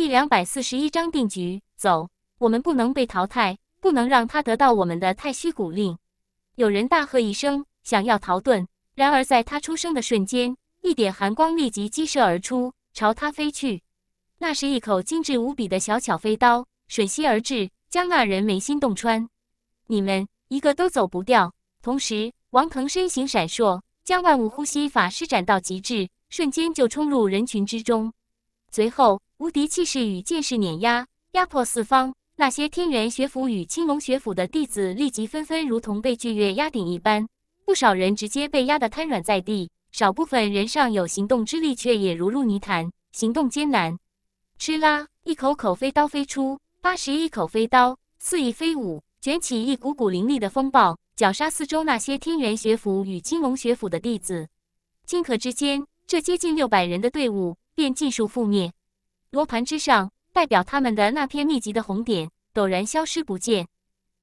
第两百四十一章定局。走，我们不能被淘汰，不能让他得到我们的太虚古令。有人大喝一声，想要逃遁，然而在他出声的瞬间，一点寒光立即激射而出，朝他飞去。那是一口精致无比的小巧飞刀，吮吸而至，将那人眉心洞穿。你们一个都走不掉。同时，王腾身形闪烁，将万物呼吸法施展到极致，瞬间就冲入人群之中。随后。无敌气势与剑势碾压，压迫四方。那些天元学府与青龙学府的弟子立即纷纷如同被巨月压顶一般，不少人直接被压得瘫软在地，少部分人尚有行动之力，却也如入泥潭，行动艰难。哧啦！一口口飞刀飞出，八十一口飞刀肆意飞舞，卷起一股股凌厉的风暴，绞杀四周那些天元学府与青龙学府的弟子。顷刻之间，这接近六百人的队伍便尽数覆灭。罗盘之上，代表他们的那片密集的红点陡然消失不见。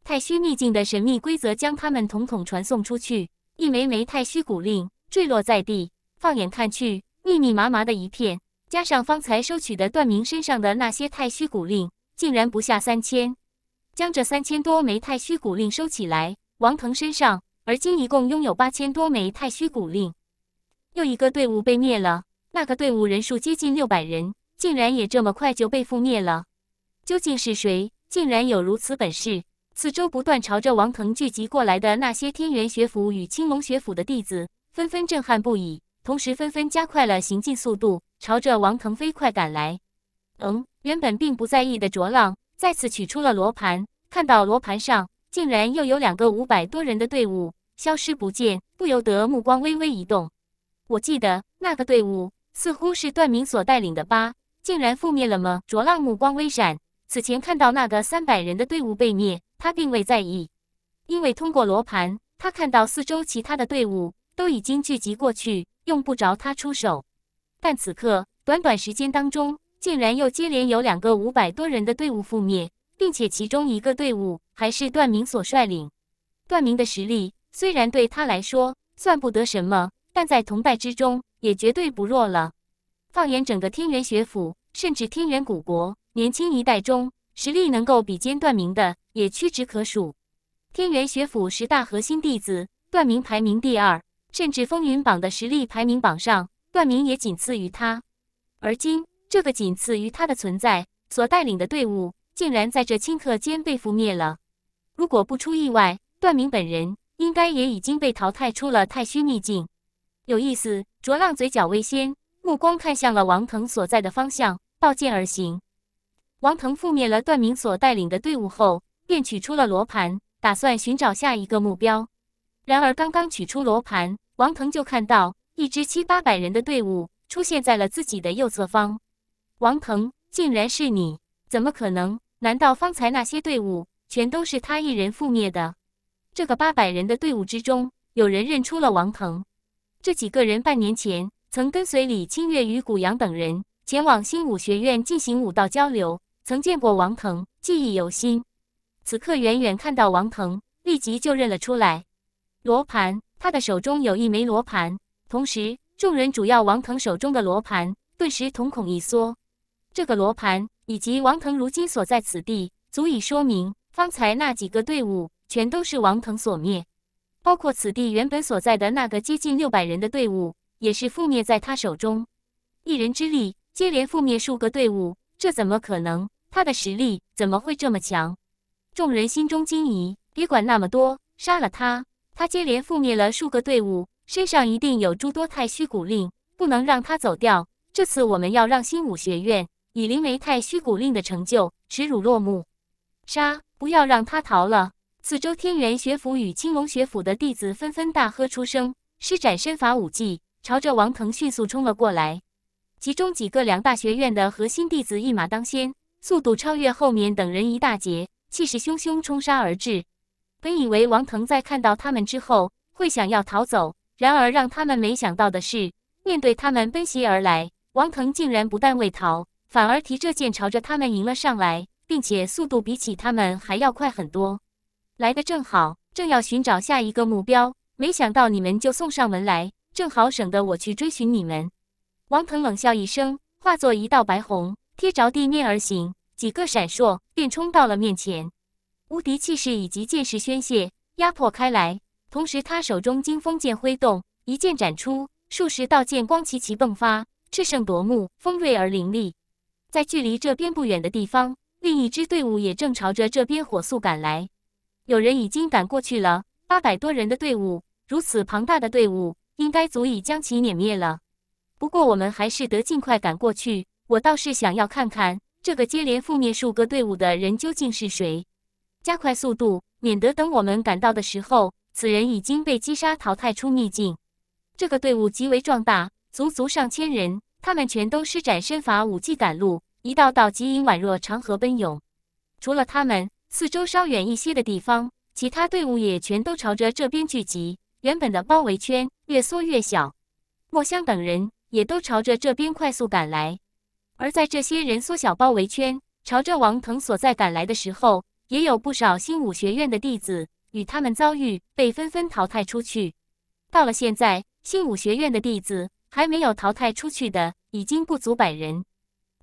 太虚秘境的神秘规则将他们统统传送出去。一枚枚太虚古令坠落在地，放眼看去，密密麻麻的一片。加上方才收取的段明身上的那些太虚古令，竟然不下三千。将这三千多枚太虚古令收起来。王腾身上，而今一共拥有八千多枚太虚古令。又一个队伍被灭了。那个队伍人数接近六百人。竟然也这么快就被覆灭了，究竟是谁竟然有如此本事？四周不断朝着王腾聚集过来的那些天元学府与青龙学府的弟子纷纷震撼不已，同时纷纷加快了行进速度，朝着王腾飞快赶来。嗯，原本并不在意的卓浪再次取出了罗盘，看到罗盘上竟然又有两个五百多人的队伍消失不见，不由得目光微微一动。我记得那个队伍似乎是段明所带领的吧。竟然覆灭了吗？卓浪目光微闪。此前看到那个三百人的队伍被灭，他并未在意，因为通过罗盘，他看到四周其他的队伍都已经聚集过去，用不着他出手。但此刻，短短时间当中，竟然又接连有两个五百多人的队伍覆灭，并且其中一个队伍还是段明所率领。段明的实力虽然对他来说算不得什么，但在同伴之中也绝对不弱了。放眼整个天元学府，甚至天元古国，年轻一代中实力能够比肩段明的也屈指可数。天元学府十大核心弟子，段明排名第二，甚至风云榜的实力排名榜上，段明也仅次于他。而今，这个仅次于他的存在所带领的队伍，竟然在这顷刻间被覆灭了。如果不出意外，段明本人应该也已经被淘汰出了太虚秘境。有意思，卓浪嘴角微掀。目光看向了王腾所在的方向，抱剑而行。王腾覆灭了段明所带领的队伍后，便取出了罗盘，打算寻找下一个目标。然而，刚刚取出罗盘，王腾就看到一支七八百人的队伍出现在了自己的右侧方。王腾，竟然是你？怎么可能？难道方才那些队伍全都是他一人覆灭的？这个八百人的队伍之中，有人认出了王腾。这几个人半年前。曾跟随李清月与谷阳等人前往新武学院进行武道交流，曾见过王腾，记忆犹新。此刻远远看到王腾，立即就认了出来。罗盘，他的手中有一枚罗盘。同时，众人主要王腾手中的罗盘，顿时瞳孔一缩。这个罗盘以及王腾如今所在此地，足以说明方才那几个队伍全都是王腾所灭，包括此地原本所在的那个接近六百人的队伍。也是覆灭在他手中，一人之力接连覆灭数个队伍，这怎么可能？他的实力怎么会这么强？众人心中惊疑。别管那么多，杀了他！他接连覆灭了数个队伍，身上一定有诸多太虚古令，不能让他走掉。这次我们要让新武学院以灵媒太虚古令的成就耻辱落幕。杀！不要让他逃了！四周天元学府与青龙学府的弟子纷纷大喝出声，施展身法武技。朝着王腾迅速冲了过来，其中几个两大学院的核心弟子一马当先，速度超越后面等人一大截，气势汹汹冲杀而至。本以为王腾在看到他们之后会想要逃走，然而让他们没想到的是，面对他们奔袭而来，王腾竟然不但未逃，反而提着剑朝着他们迎了上来，并且速度比起他们还要快很多。来的正好，正要寻找下一个目标，没想到你们就送上门来。正好省得我去追寻你们。王腾冷笑一声，化作一道白虹，贴着地面而行，几个闪烁便冲到了面前。无敌气势以及剑势宣泄，压迫开来。同时，他手中金风剑挥动，一剑斩出，数十道剑光齐齐迸发，炽盛夺目，锋锐而凌厉。在距离这边不远的地方，另一支队伍也正朝着这边火速赶来。有人已经赶过去了，八百多人的队伍，如此庞大的队伍。应该足以将其碾灭了。不过我们还是得尽快赶过去。我倒是想要看看这个接连覆灭数个队伍的人究竟是谁。加快速度，免得等我们赶到的时候，此人已经被击杀淘汰出秘境。这个队伍极为壮大，足足上千人，他们全都施展身法武技赶路，一道道极影宛若长河奔涌。除了他们，四周稍远一些的地方，其他队伍也全都朝着这边聚集。原本的包围圈越缩越小，墨香等人也都朝着这边快速赶来。而在这些人缩小包围圈，朝着王腾所在赶来的时候，也有不少新武学院的弟子与他们遭遇，被纷纷淘汰出去。到了现在，新武学院的弟子还没有淘汰出去的，已经不足百人。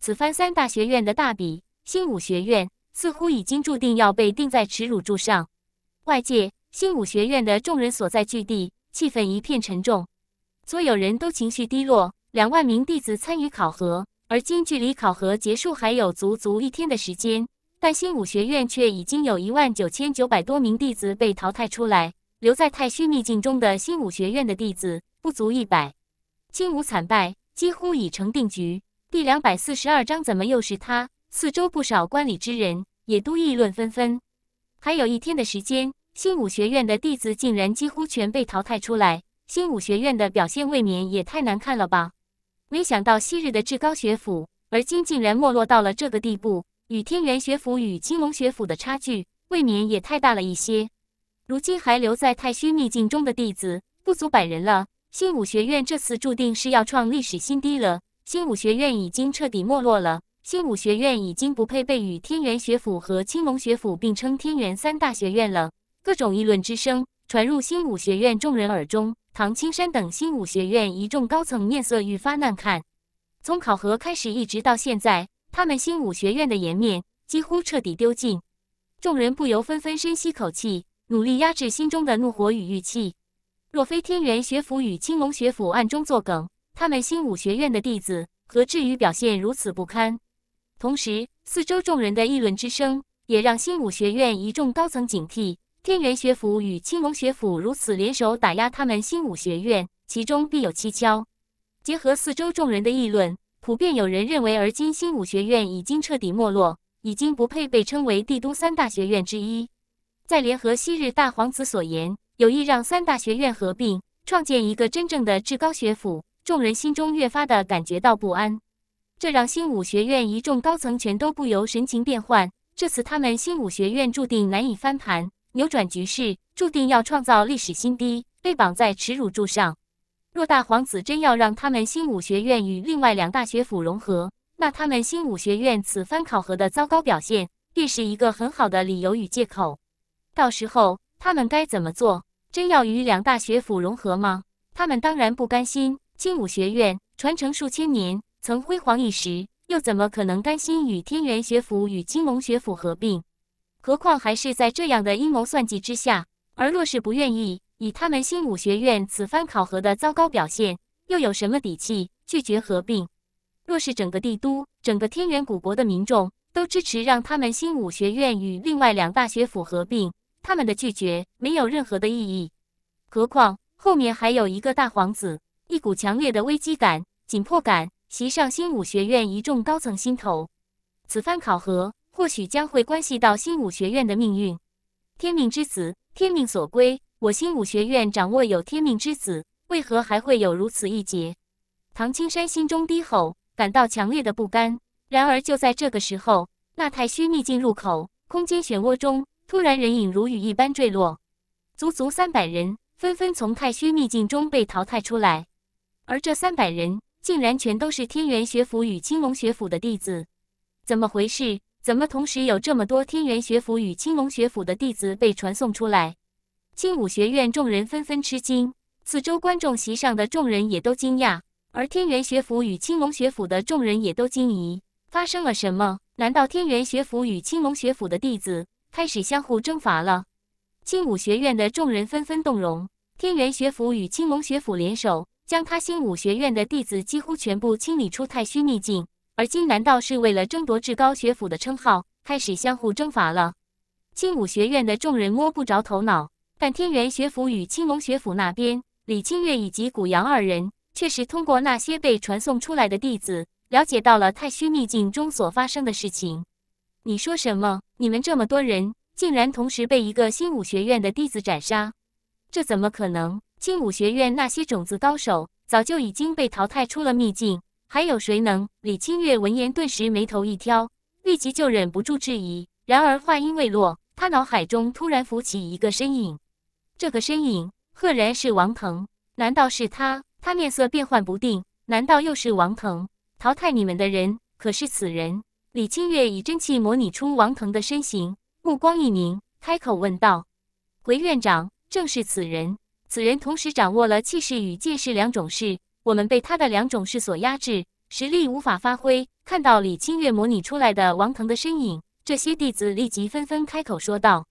此番三大学院的大比，新武学院似乎已经注定要被钉在耻辱柱上。外界。星武学院的众人所在据地，气氛一片沉重，所有人都情绪低落。两万名弟子参与考核，而今距离考核结束还有足足一天的时间，但星武学院却已经有一万九千九百多名弟子被淘汰出来，留在太虚秘境中的星武学院的弟子不足一百，金武惨败，几乎已成定局。第两百四十二章，怎么又是他？四周不少观礼之人也都议论纷纷。还有一天的时间。星武学院的弟子竟然几乎全被淘汰出来，星武学院的表现未免也太难看了吧？没想到昔日的至高学府，而今竟然没落到了这个地步，与天元学府与青龙学府的差距未免也太大了一些。如今还留在太虚秘境中的弟子不足百人了，星武学院这次注定是要创历史新低了。星武学院已经彻底没落了，星武学院已经不配被与天元学府和青龙学府并称天元三大学院了。各种议论之声传入星武学院众人耳中，唐青山等星武学院一众高层面色愈发难看。从考核开始一直到现在，他们星武学院的颜面几乎彻底丢尽。众人不由纷纷深吸口气，努力压制心中的怒火与郁气。若非天元学府与青龙学府暗中作梗，他们星武学院的弟子何至于表现如此不堪？同时，四周众人的议论之声也让星武学院一众高层警惕。天元学府与青龙学府如此联手打压他们新武学院，其中必有蹊跷。结合四周众人的议论，普遍有人认为，而今新武学院已经彻底没落，已经不配被称为帝都三大学院之一。再联合昔日大皇子所言，有意让三大学院合并，创建一个真正的至高学府，众人心中越发的感觉到不安。这让新武学院一众高层全都不由神情变幻。这次他们新武学院注定难以翻盘。扭转局势，注定要创造历史新低。被绑在耻辱柱上，若大皇子真要让他们星武学院与另外两大学府融合，那他们星武学院此番考核的糟糕表现，必是一个很好的理由与借口。到时候他们该怎么做？真要与两大学府融合吗？他们当然不甘心。星武学院传承数千年，曾辉煌一时，又怎么可能甘心与天元学府与金龙学府合并？何况还是在这样的阴谋算计之下，而若是不愿意，以他们新武学院此番考核的糟糕表现，又有什么底气拒绝合并？若是整个帝都、整个天元古国的民众都支持让他们新武学院与另外两大学府合并，他们的拒绝没有任何的意义。何况后面还有一个大皇子，一股强烈的危机感、紧迫感袭上新武学院一众高层心头。此番考核。或许将会关系到星武学院的命运，天命之子，天命所归。我星武学院掌握有天命之子，为何还会有如此一劫？唐青山心中低吼，感到强烈的不甘。然而就在这个时候，那太虚秘境入口，空间漩涡中突然人影如雨一般坠落，足足三百人纷纷从太虚秘境中被淘汰出来，而这三百人竟然全都是天元学府与青龙学府的弟子，怎么回事？怎么同时有这么多天元学府与青龙学府的弟子被传送出来？青武学院众人纷纷吃惊，四周观众席上的众人也都惊讶，而天元学府与青龙学府的众人也都惊疑：发生了什么？难道天元学府与青龙学府的弟子开始相互征伐了？青武学院的众人纷纷动容，天元学府与青龙学府联手，将他星武学院的弟子几乎全部清理出太虚秘境。而今，难道是为了争夺至高学府的称号，开始相互征伐了？青武学院的众人摸不着头脑。但天元学府与青龙学府那边，李清月以及古阳二人，确实通过那些被传送出来的弟子，了解到了太虚秘境中所发生的事情。你说什么？你们这么多人，竟然同时被一个青武学院的弟子斩杀？这怎么可能？青武学院那些种子高手，早就已经被淘汰出了秘境。还有谁能？李清月闻言顿时眉头一挑，立即就忍不住质疑。然而话音未落，他脑海中突然浮起一个身影，这个身影赫然是王腾。难道是他？他面色变幻不定。难道又是王腾淘汰你们的人？可是此人……李清月以真气模拟出王腾的身形，目光一凝，开口问道：“回院长，正是此人。此人同时掌握了气势与剑势两种势。”我们被他的两种事所压制，实力无法发挥。看到李清月模拟出来的王腾的身影，这些弟子立即纷纷开口说道：“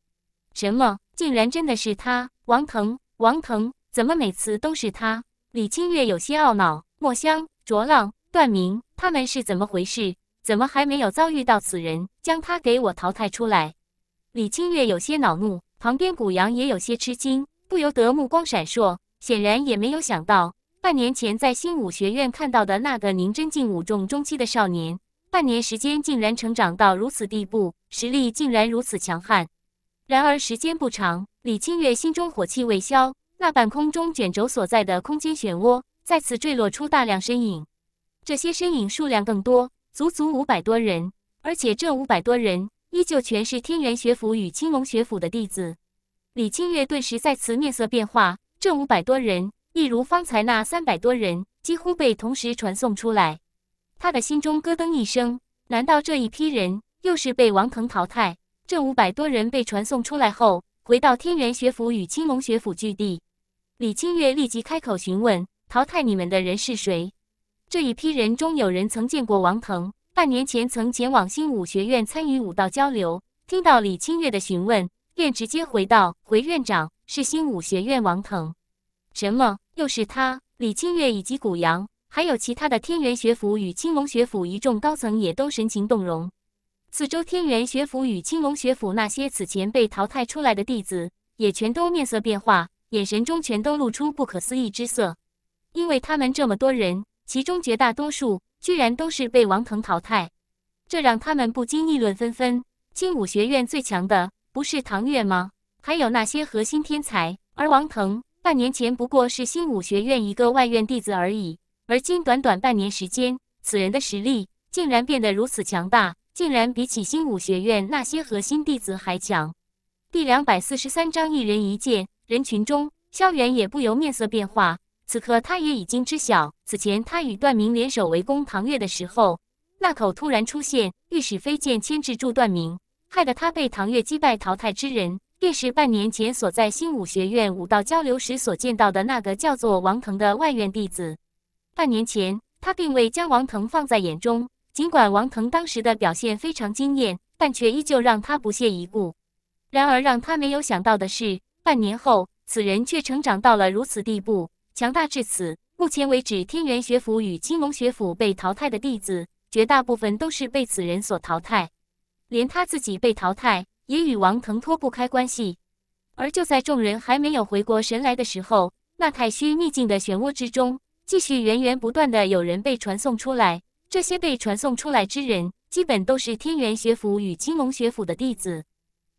什么？竟然真的是他！王腾，王腾，怎么每次都是他？”李清月有些懊恼。墨香、卓浪、段明他们是怎么回事？怎么还没有遭遇到此人？将他给我淘汰出来！李清月有些恼怒。旁边古阳也有些吃惊，不由得目光闪烁，显然也没有想到。半年前在新武学院看到的那个宁真境武重中期的少年，半年时间竟然成长到如此地步，实力竟然如此强悍。然而时间不长，李清月心中火气未消，那半空中卷轴所在的空间漩涡再次坠落出大量身影，这些身影数量更多，足足五百多人，而且这五百多人依旧全是天元学府与青龙学府的弟子。李清月顿时再次面色变化，这五百多人。一如方才那三百多人几乎被同时传送出来，他的心中咯噔一声：难道这一批人又是被王腾淘汰？这五百多人被传送出来后，回到天元学府与青龙学府据地，李清月立即开口询问：淘汰你们的人是谁？这一批人中有人曾见过王腾，半年前曾前往星武学院参与武道交流。听到李清月的询问，便直接回道：回院长，是星武学院王腾。什么？又是他？李清月以及古阳，还有其他的天元学府与青龙学府一众高层也都神情动容。四周天元学府与青龙学府那些此前被淘汰出来的弟子，也全都面色变化，眼神中全都露出不可思议之色。因为他们这么多人，其中绝大多数居然都是被王腾淘汰，这让他们不禁议论纷纷。青武学院最强的不是唐月吗？还有那些核心天才，而王腾。半年前不过是新武学院一个外院弟子而已，而今短短半年时间，此人的实力竟然变得如此强大，竟然比起新武学院那些核心弟子还强。第两百四十三章一人一剑。人群中，萧远也不由面色变化。此刻，他也已经知晓，此前他与段明联手围攻唐月的时候，那口突然出现御使飞剑，牵制住段明，害得他被唐月击败淘汰之人。便是半年前所在新武学院武道交流时所见到的那个叫做王腾的外院弟子。半年前，他并未将王腾放在眼中，尽管王腾当时的表现非常惊艳，但却依旧让他不屑一顾。然而，让他没有想到的是，半年后此人却成长到了如此地步，强大至此。目前为止，天元学府与青龙学府被淘汰的弟子，绝大部分都是被此人所淘汰，连他自己被淘汰。也与王腾脱不开关系，而就在众人还没有回过神来的时候，那太虚秘境的漩涡之中，继续源源不断的有人被传送出来。这些被传送出来之人，基本都是天元学府与青龙学府的弟子。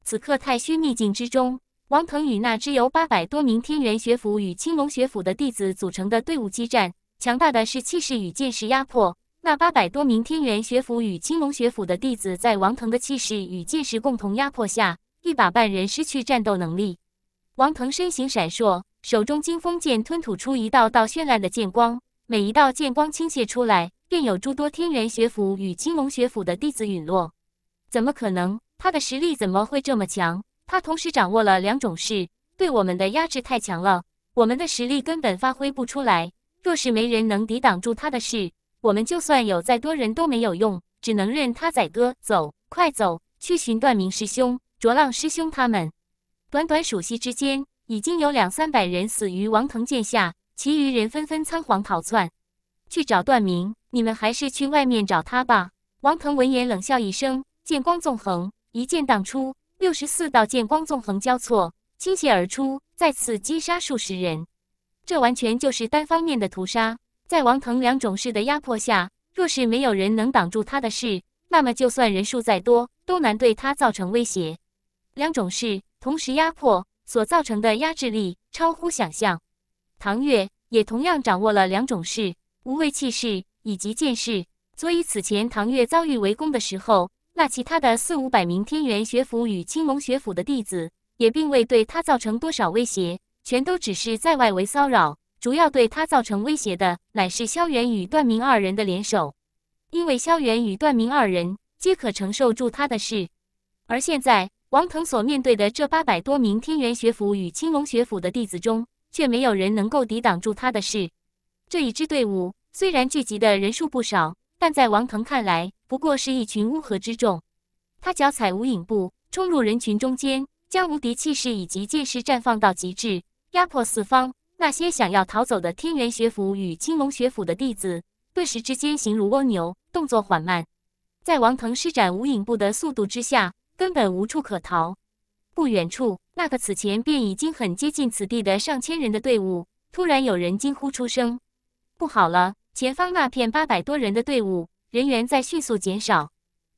此刻太虚秘境之中，王腾与那支由八百多名天元学府与青龙学府的弟子组成的队伍激战，强大的是气势与剑势压迫。那八百多名天元学府与青龙学府的弟子，在王腾的气势与剑势共同压迫下，一把半人失去战斗能力。王腾身形闪烁，手中金风剑吞吐出一道道绚烂的剑光，每一道剑光倾泻出来，便有诸多天元学府与青龙学府的弟子陨落。怎么可能？他的实力怎么会这么强？他同时掌握了两种势，对我们的压制太强了，我们的实力根本发挥不出来。若是没人能抵挡住他的势。我们就算有再多人都没有用，只能任他宰割。走，快走，去寻段明师兄、卓浪师兄他们。短短数息之间，已经有两三百人死于王腾剑下，其余人纷纷仓皇逃窜，去找段明。你们还是去外面找他吧。王腾闻言冷笑一声，剑光纵横，一剑荡出六十四道剑光纵横交错，倾泻而出，再次击杀数十人。这完全就是单方面的屠杀。在王腾两种势的压迫下，若是没有人能挡住他的势，那么就算人数再多，都难对他造成威胁。两种势同时压迫所造成的压制力超乎想象。唐月也同样掌握了两种势：无畏气势以及剑势。所以此前唐月遭遇围攻的时候，那其他的四五百名天元学府与青龙学府的弟子也并未对他造成多少威胁，全都只是在外围骚扰。主要对他造成威胁的乃是萧元与段明二人的联手，因为萧元与段明二人皆可承受住他的势。而现在，王腾所面对的这八百多名天元学府与青龙学府的弟子中，却没有人能够抵挡住他的势。这一支队伍虽然聚集的人数不少，但在王腾看来，不过是一群乌合之众。他脚踩无影步，冲入人群中间，将无敌气势以及剑势绽放到极致，压迫四方。那些想要逃走的天元学府与青龙学府的弟子，顿时之间形如蜗牛，动作缓慢，在王腾施展无影步的速度之下，根本无处可逃。不远处，那个此前便已经很接近此地的上千人的队伍，突然有人惊呼出声：“不好了！前方那片八百多人的队伍人员在迅速减少。”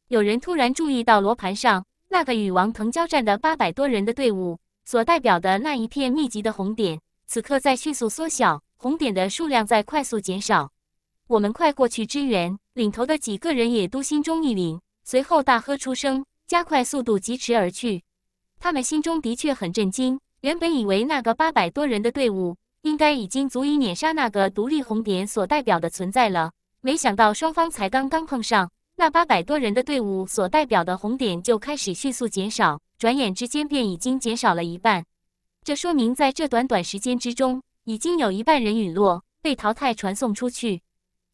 有人突然注意到罗盘上那个与王腾交战的八百多人的队伍所代表的那一片密集的红点。此刻在迅速缩小，红点的数量在快速减少。我们快过去支援！领头的几个人也都心中一凛，随后大喝出声，加快速度疾驰而去。他们心中的确很震惊，原本以为那个八百多人的队伍应该已经足以碾杀那个独立红点所代表的存在了，没想到双方才刚刚碰上，那八百多人的队伍所代表的红点就开始迅速减少，转眼之间便已经减少了一半。这说明，在这短短时间之中，已经有一半人陨落，被淘汰，传送出去。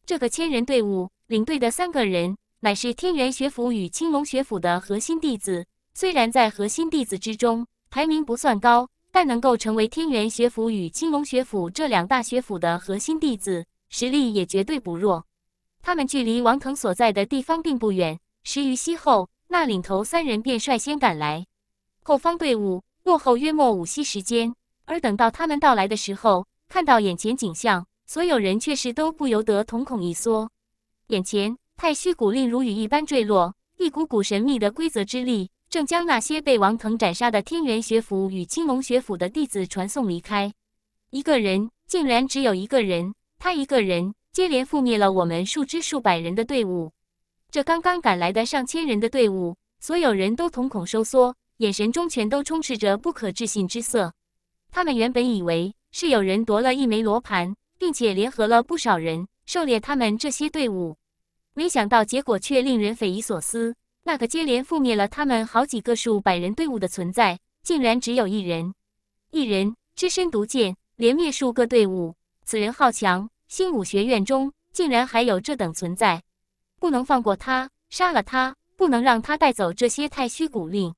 这个千人队伍，领队的三个人乃是天元学府与青龙学府的核心弟子。虽然在核心弟子之中排名不算高，但能够成为天元学府与青龙学府这两大学府的核心弟子，实力也绝对不弱。他们距离王腾所在的地方并不远，十余息后，那领头三人便率先赶来，后方队伍。落后约莫五息时间，而等到他们到来的时候，看到眼前景象，所有人却是都不由得瞳孔一缩。眼前太虚古令如雨一般坠落，一股股神秘的规则之力正将那些被王腾斩杀的天元学府与青龙学府的弟子传送离开。一个人，竟然只有一个人，他一个人接连覆灭了我们数支数百人的队伍。这刚刚赶来的上千人的队伍，所有人都瞳孔收缩。眼神中全都充斥着不可置信之色。他们原本以为是有人夺了一枚罗盘，并且联合了不少人狩猎他们这些队伍，没想到结果却令人匪夷所思。那个接连覆灭了他们好几个数百人队伍的存在，竟然只有一人，一人只身独剑，连灭数个队伍。此人好强，星武学院中竟然还有这等存在，不能放过他，杀了他，不能让他带走这些太虚古令。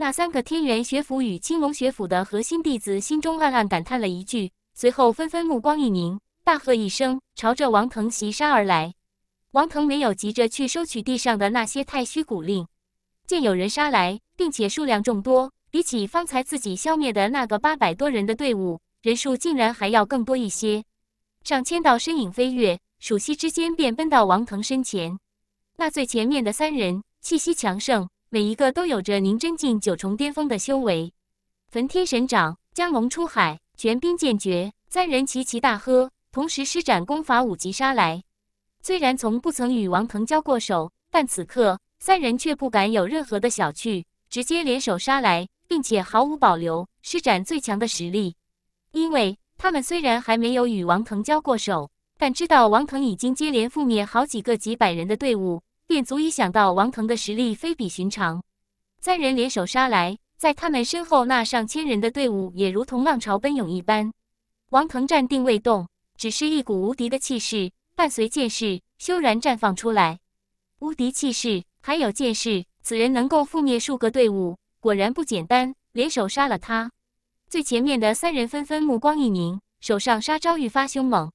那三个天元学府与青龙学府的核心弟子心中暗暗感叹了一句，随后纷纷目光一凝，大喝一声，朝着王腾袭杀而来。王腾没有急着去收取地上的那些太虚古令，见有人杀来，并且数量众多，比起方才自己消灭的那个八百多人的队伍，人数竟然还要更多一些。上千道身影飞跃，数息之间便奔到王腾身前。那最前面的三人气息强盛。每一个都有着凝真境九重巅峰的修为，焚天神掌、江龙出海、玄冰剑诀，三人齐齐大喝，同时施展功法五级杀来。虽然从不曾与王腾交过手，但此刻三人却不敢有任何的小觑，直接联手杀来，并且毫无保留施展最强的实力。因为他们虽然还没有与王腾交过手，但知道王腾已经接连覆灭好几个几百人的队伍。便足以想到王腾的实力非比寻常，三人联手杀来，在他们身后那上千人的队伍也如同浪潮奔涌一般。王腾站定未动，只是一股无敌的气势伴随剑势修然绽放出来。无敌气势，还有剑势，此人能够覆灭数个队伍，果然不简单。联手杀了他，最前面的三人纷纷目光一凝，手上杀招愈发凶猛。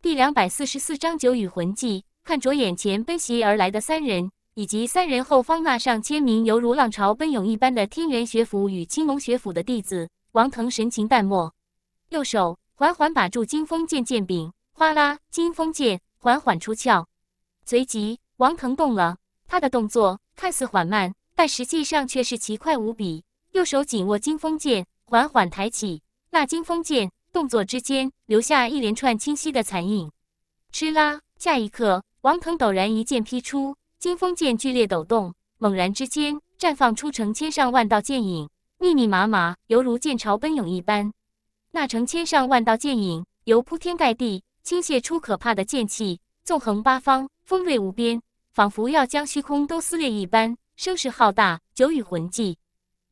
第两百四十四章九羽魂技。看着眼前奔袭而来的三人，以及三人后方那上千名犹如浪潮奔涌一般的天元学府与青龙学府的弟子，王腾神情淡漠，右手缓缓把住金风剑剑柄，哗啦，金风剑缓缓出鞘。随即，王腾动了，他的动作看似缓慢，但实际上却是奇快无比。右手紧握金风剑，缓缓抬起，那金风剑动作之间留下一连串清晰的残影。哧啦，下一刻。王腾陡然一剑劈出，惊风剑剧烈抖动，猛然之间绽放出成千上万道剑影，密密麻麻，犹如剑潮奔涌一般。那成千上万道剑影由铺天盖地倾泻出可怕的剑气，纵横八方，锋锐无边，仿佛要将虚空都撕裂一般，声势浩大。九羽魂技，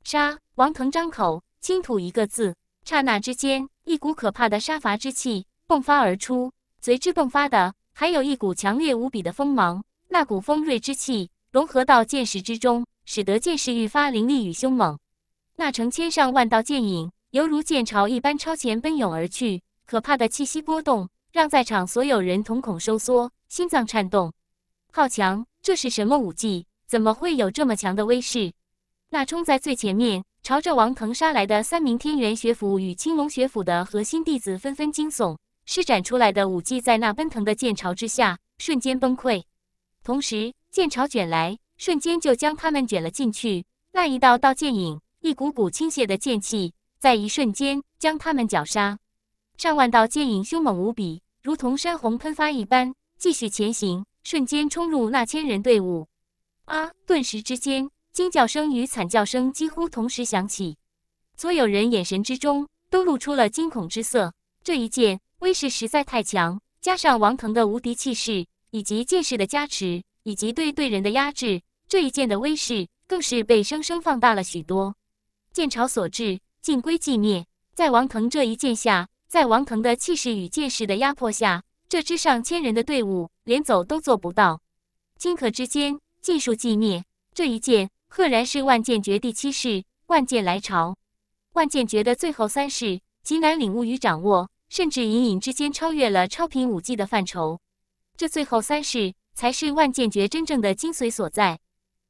杀！王腾张口轻吐一个字，刹那之间，一股可怕的杀伐之气迸发而出，随之迸发的。还有一股强烈无比的锋芒，那股锋锐之气融合到剑石之中，使得剑势愈发凌厉与凶猛。那成千上万道剑影，犹如剑潮一般超前奔涌而去，可怕的气息波动让在场所有人瞳孔收缩，心脏颤动。好强！这是什么武技？怎么会有这么强的威势？那冲在最前面，朝着王腾杀来的三名天元学府与青龙学府的核心弟子纷纷惊悚。施展出来的武技，在那奔腾的剑潮之下瞬间崩溃，同时剑潮卷来，瞬间就将他们卷了进去。那一道道剑影，一股股倾泻的剑气，在一瞬间将他们绞杀。上万道剑影凶猛无比，如同山洪喷发一般继续前行，瞬间冲入那千人队伍。啊！顿时之间，惊叫声与惨叫声几乎同时响起，所有人眼神之中都露出了惊恐之色。这一剑。威势实在太强，加上王腾的无敌气势，以及剑士的加持，以及对对人的压制，这一剑的威势更是被生生放大了许多。剑朝所至，尽归寂灭。在王腾这一剑下，在王腾的气势与剑士的压迫下，这支上千人的队伍连走都做不到。顷刻之间，尽数寂灭。这一剑赫然是万剑绝第七式，万剑来朝，万剑诀的最后三式，极难领悟与掌握。甚至隐隐之间超越了超品武技的范畴，这最后三式才是万剑诀真正的精髓所在。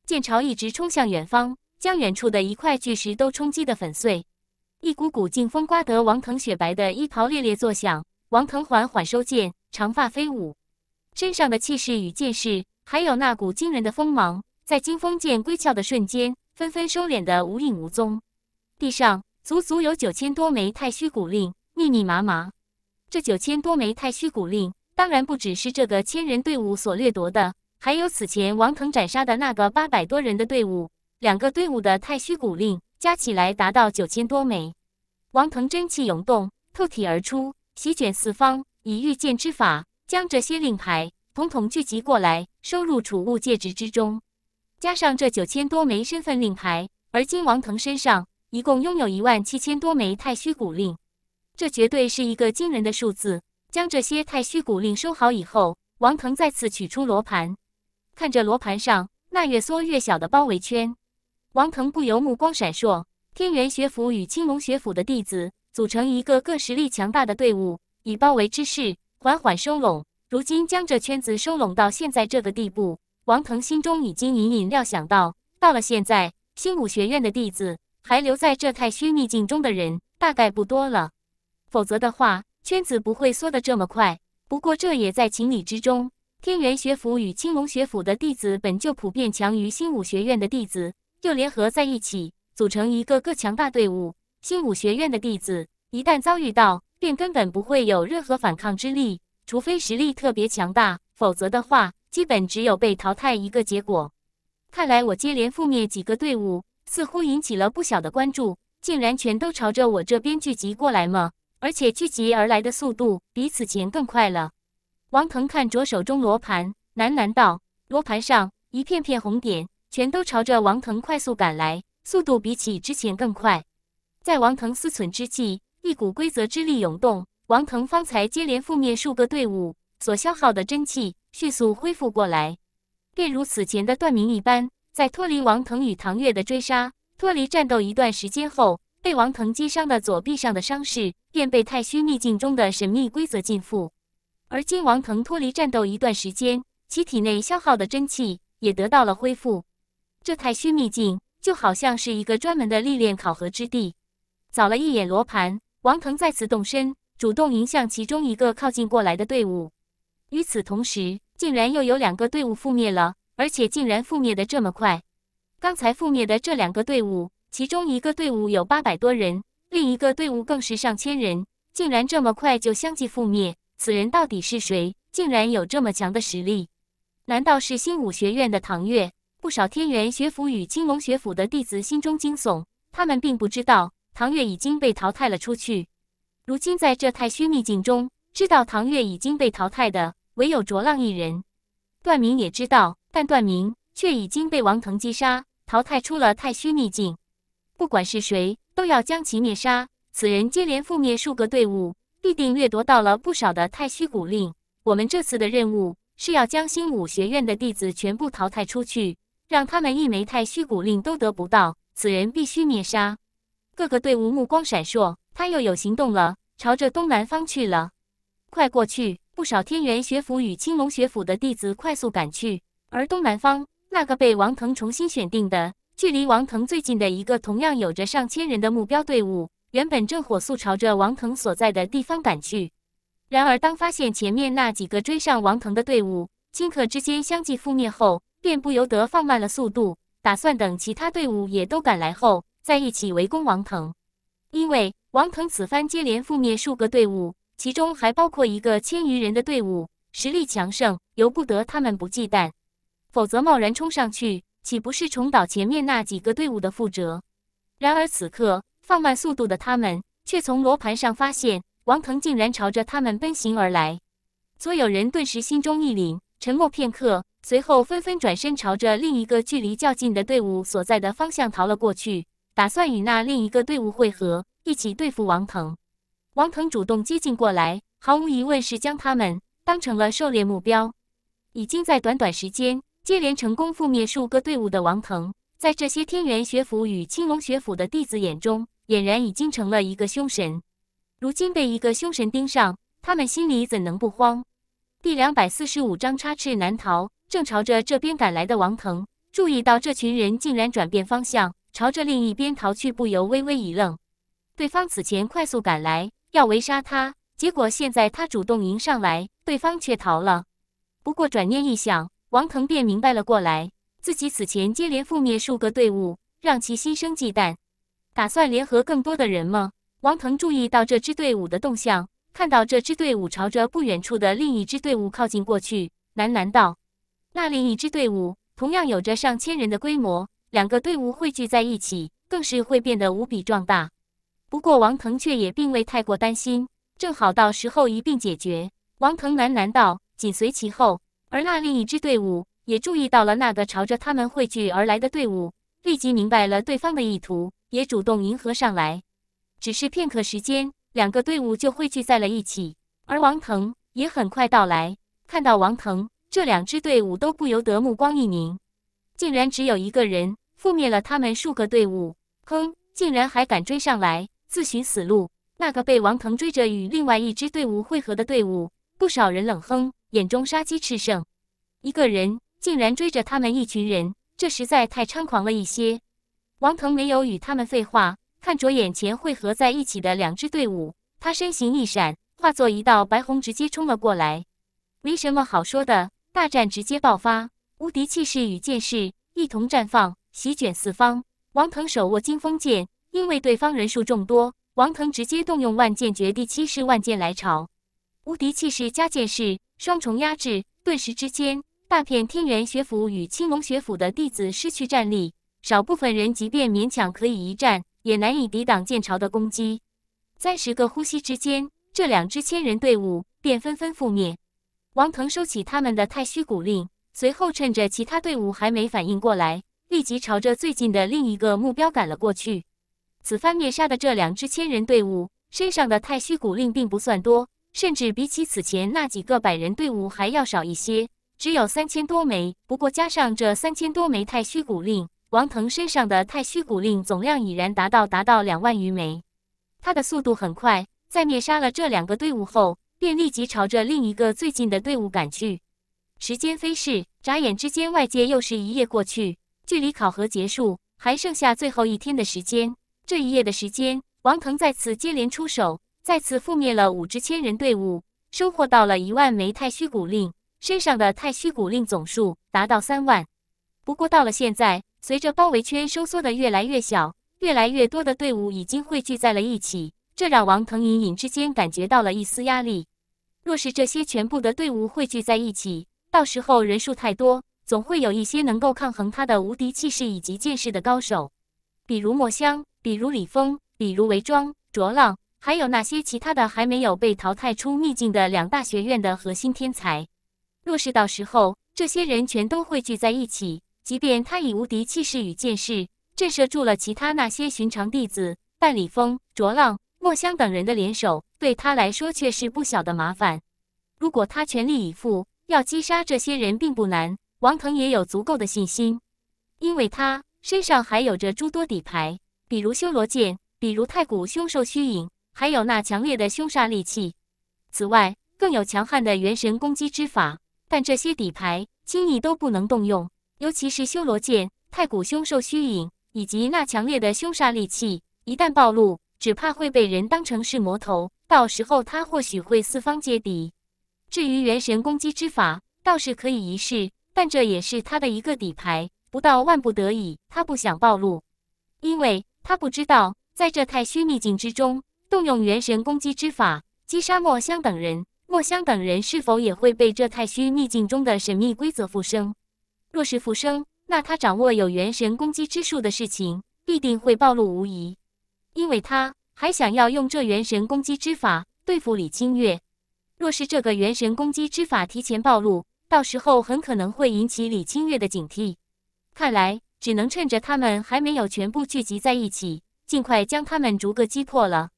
剑朝一直冲向远方，将远处的一块巨石都冲击的粉碎。一股股劲风刮得王腾雪白的衣袍猎猎作响。王腾缓缓收剑，长发飞舞，身上的气势与剑势，还有那股惊人的锋芒，在惊风剑归鞘的瞬间，纷纷收敛的无影无踪。地上足足有九千多枚太虚古令。密密麻麻，这九千多枚太虚古令当然不只是这个千人队伍所掠夺的，还有此前王腾斩杀的那个八百多人的队伍。两个队伍的太虚古令加起来达到九千多枚。王腾真气涌动，透体而出，席卷四方，以御剑之法将这些令牌统统聚集过来，收入储物戒指之中。加上这九千多枚身份令牌，而今王腾身上一共拥有一万七千多枚太虚古令。这绝对是一个惊人的数字。将这些太虚古令收好以后，王腾再次取出罗盘，看着罗盘上那越缩越小的包围圈，王腾不由目光闪烁。天元学府与青龙学府的弟子组成一个各实力强大的队伍，以包围之势缓缓收拢。如今将这圈子收拢到现在这个地步，王腾心中已经隐隐料想到，到了现在，星武学院的弟子还留在这太虚秘境中的人大概不多了。否则的话，圈子不会缩得这么快。不过这也在情理之中。天元学府与青龙学府的弟子本就普遍强于星武学院的弟子，又联合在一起，组成一个个强大队伍。星武学院的弟子一旦遭遇到，便根本不会有任何反抗之力，除非实力特别强大。否则的话，基本只有被淘汰一个结果。看来我接连覆灭几个队伍，似乎引起了不小的关注，竟然全都朝着我这边聚集过来吗？而且聚集而来的速度比此前更快了。王腾看着手中罗盘，喃喃道：“罗盘上一片片红点全都朝着王腾快速赶来，速度比起之前更快。”在王腾思忖之际，一股规则之力涌动。王腾方才接连覆灭数个队伍所消耗的真气迅速恢复过来，便如此前的段明一般，在脱离王腾与唐月的追杀、脱离战斗一段时间后。被王腾击伤的左臂上的伤势便被太虚秘境中的神秘规则禁锢。而今王腾脱离战斗一段时间，其体内消耗的真气也得到了恢复。这太虚秘境就好像是一个专门的历练考核之地。扫了一眼罗盘，王腾再次动身，主动迎向其中一个靠近过来的队伍。与此同时，竟然又有两个队伍覆灭了，而且竟然覆灭的这么快。刚才覆灭的这两个队伍。其中一个队伍有八百多人，另一个队伍更是上千人，竟然这么快就相继覆灭。此人到底是谁？竟然有这么强的实力？难道是星武学院的唐月？不少天元学府与青龙学府的弟子心中惊悚。他们并不知道唐月已经被淘汰了出去。如今在这太虚秘境中，知道唐月已经被淘汰的，唯有卓浪一人。段明也知道，但段明却已经被王腾击杀，淘汰出了太虚秘境。不管是谁，都要将其灭杀。此人接连覆灭数个队伍，必定掠夺到了不少的太虚古令。我们这次的任务是要将星武学院的弟子全部淘汰出去，让他们一枚太虚古令都得不到。此人必须灭杀。各个队伍目光闪烁，他又有行动了，朝着东南方去了。快过去！不少天元学府与青龙学府的弟子快速赶去。而东南方那个被王腾重新选定的。距离王腾最近的一个同样有着上千人的目标队伍，原本正火速朝着王腾所在的地方赶去。然而，当发现前面那几个追上王腾的队伍，顷刻之间相继覆灭后，便不由得放慢了速度，打算等其他队伍也都赶来后，在一起围攻王腾。因为王腾此番接连覆灭数个队伍，其中还包括一个千余人的队伍，实力强盛，由不得他们不忌惮，否则贸然冲上去。岂不是重蹈前面那几个队伍的覆辙？然而此刻放慢速度的他们，却从罗盘上发现王腾竟然朝着他们奔行而来。所有人顿时心中一凛，沉默片刻，随后纷纷转身朝着另一个距离较近的队伍所在的方向逃了过去，打算与那另一个队伍汇合，一起对付王腾。王腾主动接近过来，毫无疑问是将他们当成了狩猎目标。已经在短短时间。接连成功覆灭数个队伍的王腾，在这些天元学府与青龙学府的弟子眼中，俨然已经成了一个凶神。如今被一个凶神盯上，他们心里怎能不慌？第两百四十五章插翅难逃。正朝着这边赶来的王腾，注意到这群人竟然转变方向，朝着另一边逃去，不由微微一愣。对方此前快速赶来要围杀他，结果现在他主动迎上来，对方却逃了。不过转念一想，王腾便明白了过来，自己此前接连覆灭数个队伍，让其心生忌惮，打算联合更多的人吗？王腾注意到这支队伍的动向，看到这支队伍朝着不远处的另一支队伍靠近过去，喃喃道：“那另一支队伍同样有着上千人的规模，两个队伍汇聚在一起，更是会变得无比壮大。”不过王腾却也并未太过担心，正好到时候一并解决。王腾喃喃道：“紧随其后。”而那另一支队伍也注意到了那个朝着他们汇聚而来的队伍，立即明白了对方的意图，也主动迎合上来。只是片刻时间，两个队伍就汇聚在了一起。而王腾也很快到来，看到王腾，这两支队伍都不由得目光一凝，竟然只有一个人覆灭了他们数个队伍，哼，竟然还敢追上来，自寻死路。那个被王腾追着与另外一支队伍汇合的队伍，不少人冷哼。眼中杀机炽盛，一个人竟然追着他们一群人，这实在太猖狂了一些。王腾没有与他们废话，看着眼前汇合在一起的两支队伍，他身形一闪，化作一道白虹，直接冲了过来。没什么好说的，大战直接爆发，无敌气势与剑势一同绽放，席卷四方。王腾手握金风剑，因为对方人数众多，王腾直接动用万剑诀第七式“万剑来朝”。无敌气势加剑势双重压制，顿时之间，大片天元学府与青龙学府的弟子失去战力，少部分人即便勉强可以一战，也难以抵挡剑潮的攻击。三十个呼吸之间，这两支千人队伍便纷纷覆灭。王腾收起他们的太虚古令，随后趁着其他队伍还没反应过来，立即朝着最近的另一个目标赶了过去。此番灭杀的这两支千人队伍身上的太虚古令并不算多。甚至比起此前那几个百人队伍还要少一些，只有三千多枚。不过加上这三千多枚太虚古令，王腾身上的太虚古令总量已然达到达到两万余枚。他的速度很快，在灭杀了这两个队伍后，便立即朝着另一个最近的队伍赶去。时间飞逝，眨眼之间，外界又是一夜过去。距离考核结束还剩下最后一天的时间。这一夜的时间，王腾再次接连出手。再次覆灭了五支千人队伍，收获到了一万枚太虚骨令，身上的太虚骨令总数达到三万。不过到了现在，随着包围圈收缩的越来越小，越来越多的队伍已经汇聚在了一起，这让王腾隐隐之间感觉到了一丝压力。若是这些全部的队伍汇聚在一起，到时候人数太多，总会有一些能够抗衡他的无敌气势以及剑士的高手，比如墨香，比如李峰，比如韦庄、卓浪。还有那些其他的还没有被淘汰出秘境的两大学院的核心天才，若是到时候这些人全都汇聚在一起，即便他以无敌气势与剑势震慑住了其他那些寻常弟子，但李峰、卓浪、墨香等人的联手对他来说却是不小的麻烦。如果他全力以赴要击杀这些人，并不难。王腾也有足够的信心，因为他身上还有着诸多底牌，比如修罗剑，比如太古凶兽虚影。还有那强烈的凶杀利器，此外更有强悍的元神攻击之法，但这些底牌轻易都不能动用，尤其是修罗剑、太古凶兽虚影以及那强烈的凶杀利器，一旦暴露，只怕会被人当成是魔头，到时候他或许会四方皆敌。至于元神攻击之法，倒是可以一试，但这也是他的一个底牌，不到万不得已，他不想暴露，因为他不知道在这太虚秘境之中。动用元神攻击之法击杀墨香等人，墨香等人是否也会被这太虚秘境中的神秘规则复生？若是复生，那他掌握有元神攻击之术的事情必定会暴露无遗。因为他还想要用这元神攻击之法对付李清月，若是这个元神攻击之法提前暴露，到时候很可能会引起李清月的警惕。看来只能趁着他们还没有全部聚集在一起，尽快将他们逐个击破了。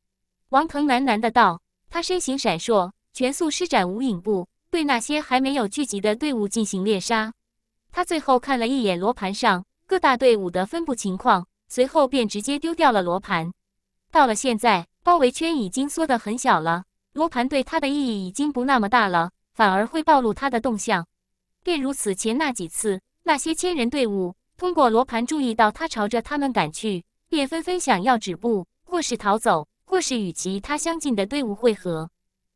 王腾喃喃地道：“他身形闪烁，全速施展无影步，对那些还没有聚集的队伍进行猎杀。他最后看了一眼罗盘上各大队伍的分布情况，随后便直接丢掉了罗盘。到了现在，包围圈已经缩得很小了，罗盘对他的意义已经不那么大了，反而会暴露他的动向。便如此前那几次，那些千人队伍通过罗盘注意到他朝着他们赶去，便纷纷想要止步或是逃走。”或是与其他相近的队伍汇合，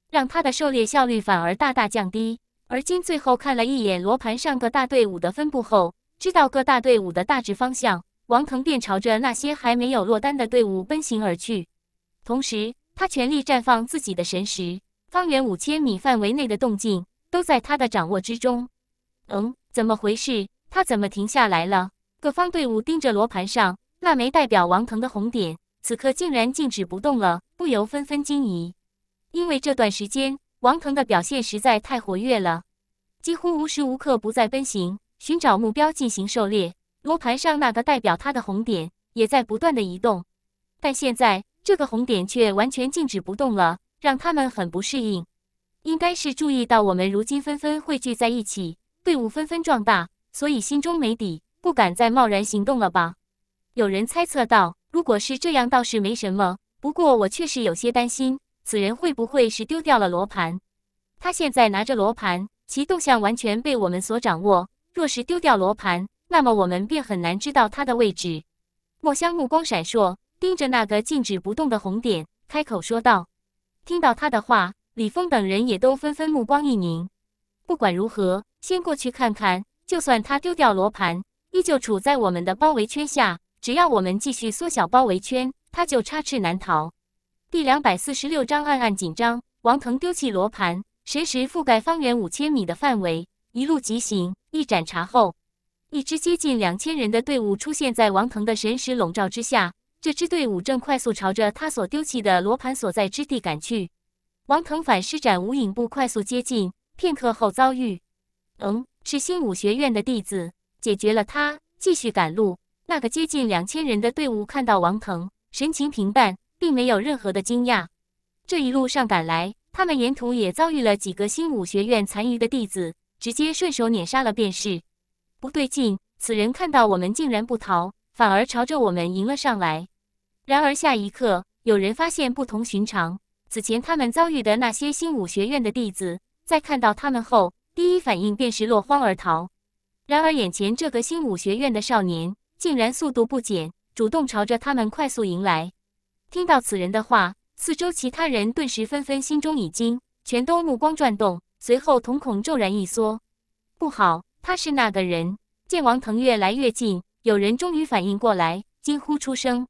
让他的狩猎效率反而大大降低。而今，最后看了一眼罗盘上各大队伍的分布后，知道各大队伍的大致方向，王腾便朝着那些还没有落单的队伍奔行而去。同时，他全力绽放自己的神识，方圆五千米范围内的动静都在他的掌握之中。嗯，怎么回事？他怎么停下来了？各方队伍盯着罗盘上那枚代表王腾的红点。此刻竟然静止不动了，不由纷纷惊疑。因为这段时间王腾的表现实在太活跃了，几乎无时无刻不在奔行，寻找目标进行狩猎。罗盘上那个代表他的红点也在不断的移动，但现在这个红点却完全静止不动了，让他们很不适应。应该是注意到我们如今纷纷汇聚在一起，队伍纷纷壮大，所以心中没底，不敢再贸然行动了吧？有人猜测道。如果是这样，倒是没什么。不过我确实有些担心，此人会不会是丢掉了罗盘？他现在拿着罗盘，其动向完全被我们所掌握。若是丢掉罗盘，那么我们便很难知道他的位置。墨香目光闪烁，盯着那个静止不动的红点，开口说道：“听到他的话，李峰等人也都纷纷目光一凝。不管如何，先过去看看。就算他丢掉罗盘，依旧处在我们的包围圈下。”只要我们继续缩小包围圈，他就插翅难逃。第两百四十六章暗暗紧张。王腾丢弃罗盘，神识覆盖方圆五千米的范围，一路疾行。一盏茶后，一支接近两千人的队伍出现在王腾的神识笼罩之下。这支队伍正快速朝着他所丢弃的罗盘所在之地赶去。王腾反施展无影步，快速接近。片刻后遭遇，嗯，是星武学院的弟子。解决了他，继续赶路。那个接近两千人的队伍看到王腾，神情平淡，并没有任何的惊讶。这一路上赶来，他们沿途也遭遇了几个新武学院残余的弟子，直接顺手碾杀了便是。不对劲，此人看到我们竟然不逃，反而朝着我们迎了上来。然而下一刻，有人发现不同寻常。此前他们遭遇的那些新武学院的弟子，在看到他们后，第一反应便是落荒而逃。然而眼前这个新武学院的少年。竟然速度不减，主动朝着他们快速迎来。听到此人的话，四周其他人顿时纷纷心中一惊，全都目光转动，随后瞳孔骤然一缩。不好，他是那个人！剑王腾越来越近，有人终于反应过来，惊呼出声：“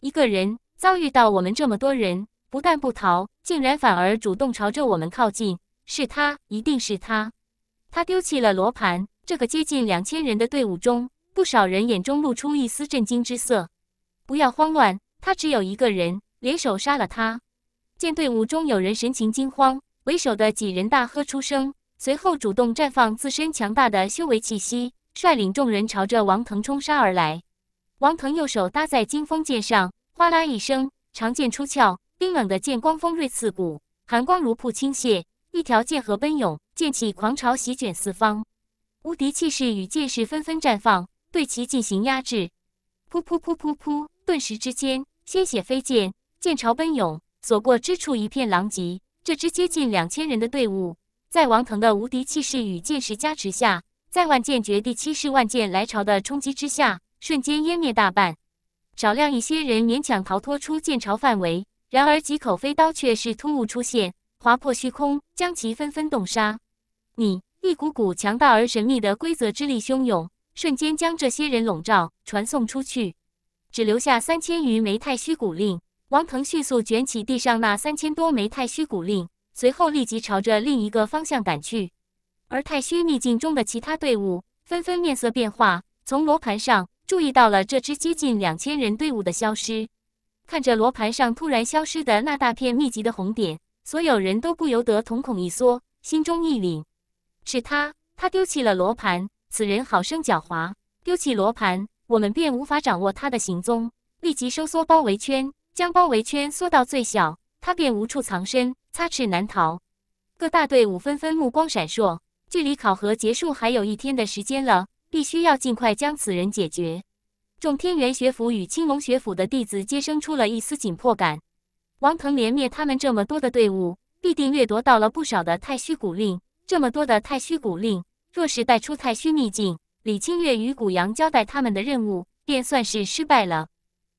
一个人遭遇到我们这么多人，不但不逃，竟然反而主动朝着我们靠近。是他，一定是他！他丢弃了罗盘，这个接近两千人的队伍中。”不少人眼中露出一丝震惊之色。不要慌乱，他只有一个人，联手杀了他。见队伍中有人神情惊慌，为首的几人大喝出声，随后主动绽放自身强大的修为气息，率领众人朝着王腾冲杀而来。王腾右手搭在金风剑上，哗啦一声，长剑出鞘，冰冷的剑光锋锐刺骨，寒光如瀑倾泻，一条剑河奔涌，剑气狂潮席卷四方，无敌气势与剑势纷纷绽放。对其进行压制，噗噗噗噗噗！顿时之间，鲜血飞溅，剑潮奔涌，所过之处一片狼藉。这支接近两千人的队伍，在王腾的无敌气势与剑识加持下，在万剑绝第七十万剑来潮”的冲击之下，瞬间湮灭大半。少量一些人勉强逃脱出剑潮范围，然而几口飞刀却是突兀出现，划破虚空，将其纷纷冻杀。你，一股股强大而神秘的规则之力汹涌。瞬间将这些人笼罩，传送出去，只留下三千余枚太虚古令。王腾迅速卷起地上那三千多枚太虚古令，随后立即朝着另一个方向赶去。而太虚秘境中的其他队伍纷纷面色变化，从罗盘上注意到了这支接近两千人队伍的消失。看着罗盘上突然消失的那大片密集的红点，所有人都不由得瞳孔一缩，心中一凛：是他，他丢弃了罗盘。此人好生狡猾，丢弃罗盘，我们便无法掌握他的行踪。立即收缩包围圈，将包围圈缩到最小，他便无处藏身，插翅难逃。各大队伍纷纷目光闪烁，距离考核结束还有一天的时间了，必须要尽快将此人解决。众天元学府与青龙学府的弟子皆生出了一丝紧迫感。王腾连灭他们这么多的队伍，必定掠夺到了不少的太虚古令。这么多的太虚古令。若是带出太虚秘境，李清月与古阳交代他们的任务便算是失败了。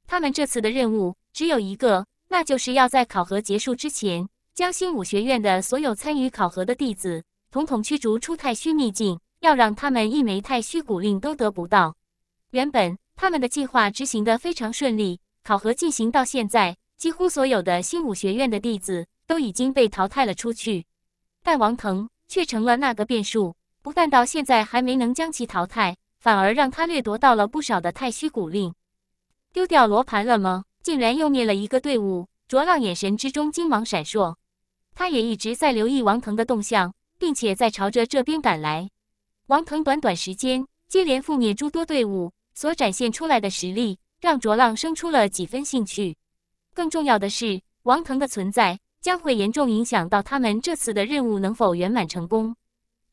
他们这次的任务只有一个，那就是要在考核结束之前，将新武学院的所有参与考核的弟子统统驱逐出太虚秘境，要让他们一枚太虚古令都得不到。原本他们的计划执行的非常顺利，考核进行到现在，几乎所有的新武学院的弟子都已经被淘汰了出去，但王腾却成了那个变数。不但到现在还没能将其淘汰，反而让他掠夺到了不少的太虚古令。丢掉罗盘了吗？竟然又灭了一个队伍！卓浪眼神之中金芒闪烁，他也一直在留意王腾的动向，并且在朝着这边赶来。王腾短短时间接连覆灭诸多队伍，所展现出来的实力让卓浪生出了几分兴趣。更重要的是，王腾的存在将会严重影响到他们这次的任务能否圆满成功。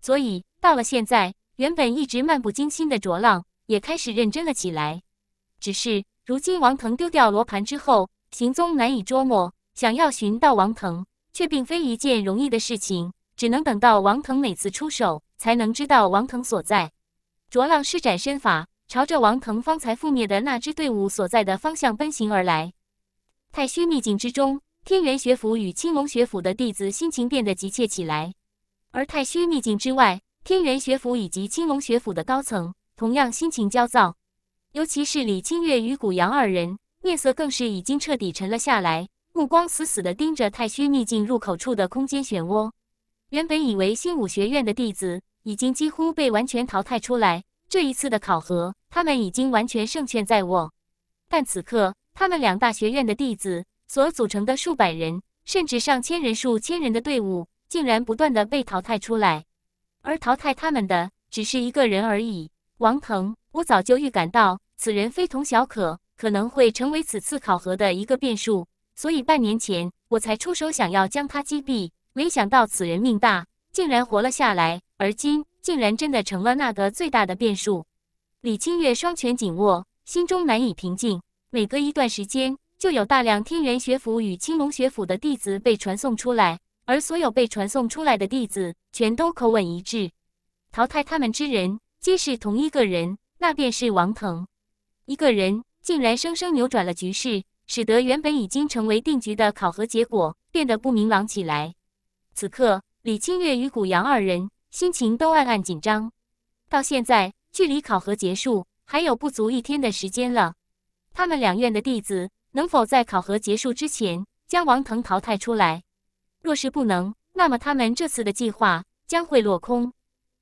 所以到了现在，原本一直漫不经心的卓浪也开始认真了起来。只是如今王腾丢掉罗盘之后，行踪难以捉摸，想要寻到王腾却并非一件容易的事情，只能等到王腾每次出手才能知道王腾所在。卓浪施展身法，朝着王腾方才覆灭的那支队伍所在的方向奔行而来。太虚秘境之中，天元学府与青龙学府的弟子心情变得急切起来。而太虚秘境之外，天元学府以及青龙学府的高层同样心情焦躁，尤其是李清月与古阳二人，面色更是已经彻底沉了下来，目光死死的盯着太虚秘境入口处的空间漩涡。原本以为新武学院的弟子已经几乎被完全淘汰出来，这一次的考核他们已经完全胜券在握，但此刻他们两大学院的弟子所组成的数百人，甚至上千人、数千人的队伍。竟然不断的被淘汰出来，而淘汰他们的只是一个人而已。王腾，我早就预感到此人非同小可，可能会成为此次考核的一个变数，所以半年前我才出手想要将他击毙。没想到此人命大，竟然活了下来，而今竟然真的成了那个最大的变数。李清月双拳紧握，心中难以平静。每隔一段时间，就有大量天元学府与青龙学府的弟子被传送出来。而所有被传送出来的弟子全都口吻一致，淘汰他们之人皆是同一个人，那便是王腾。一个人竟然生生扭转了局势，使得原本已经成为定局的考核结果变得不明朗起来。此刻，李清月与谷阳二人心情都暗暗紧张。到现在，距离考核结束还有不足一天的时间了。他们两院的弟子能否在考核结束之前将王腾淘汰出来？若是不能，那么他们这次的计划将会落空，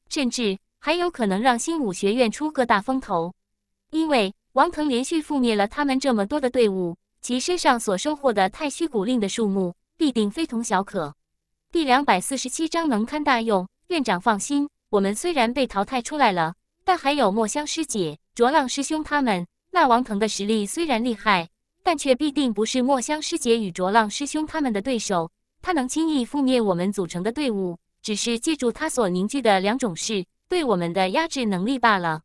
甚至还有可能让新武学院出个大风头。因为王腾连续覆灭了他们这么多的队伍，其身上所收获的太虚古令的数目必定非同小可。第两百四十七章能堪大用，院长放心，我们虽然被淘汰出来了，但还有墨香师姐、卓浪师兄他们。那王腾的实力虽然厉害，但却必定不是墨香师姐与卓浪师兄他们的对手。他能轻易覆灭我们组成的队伍，只是借助他所凝聚的两种事对我们的压制能力罢了。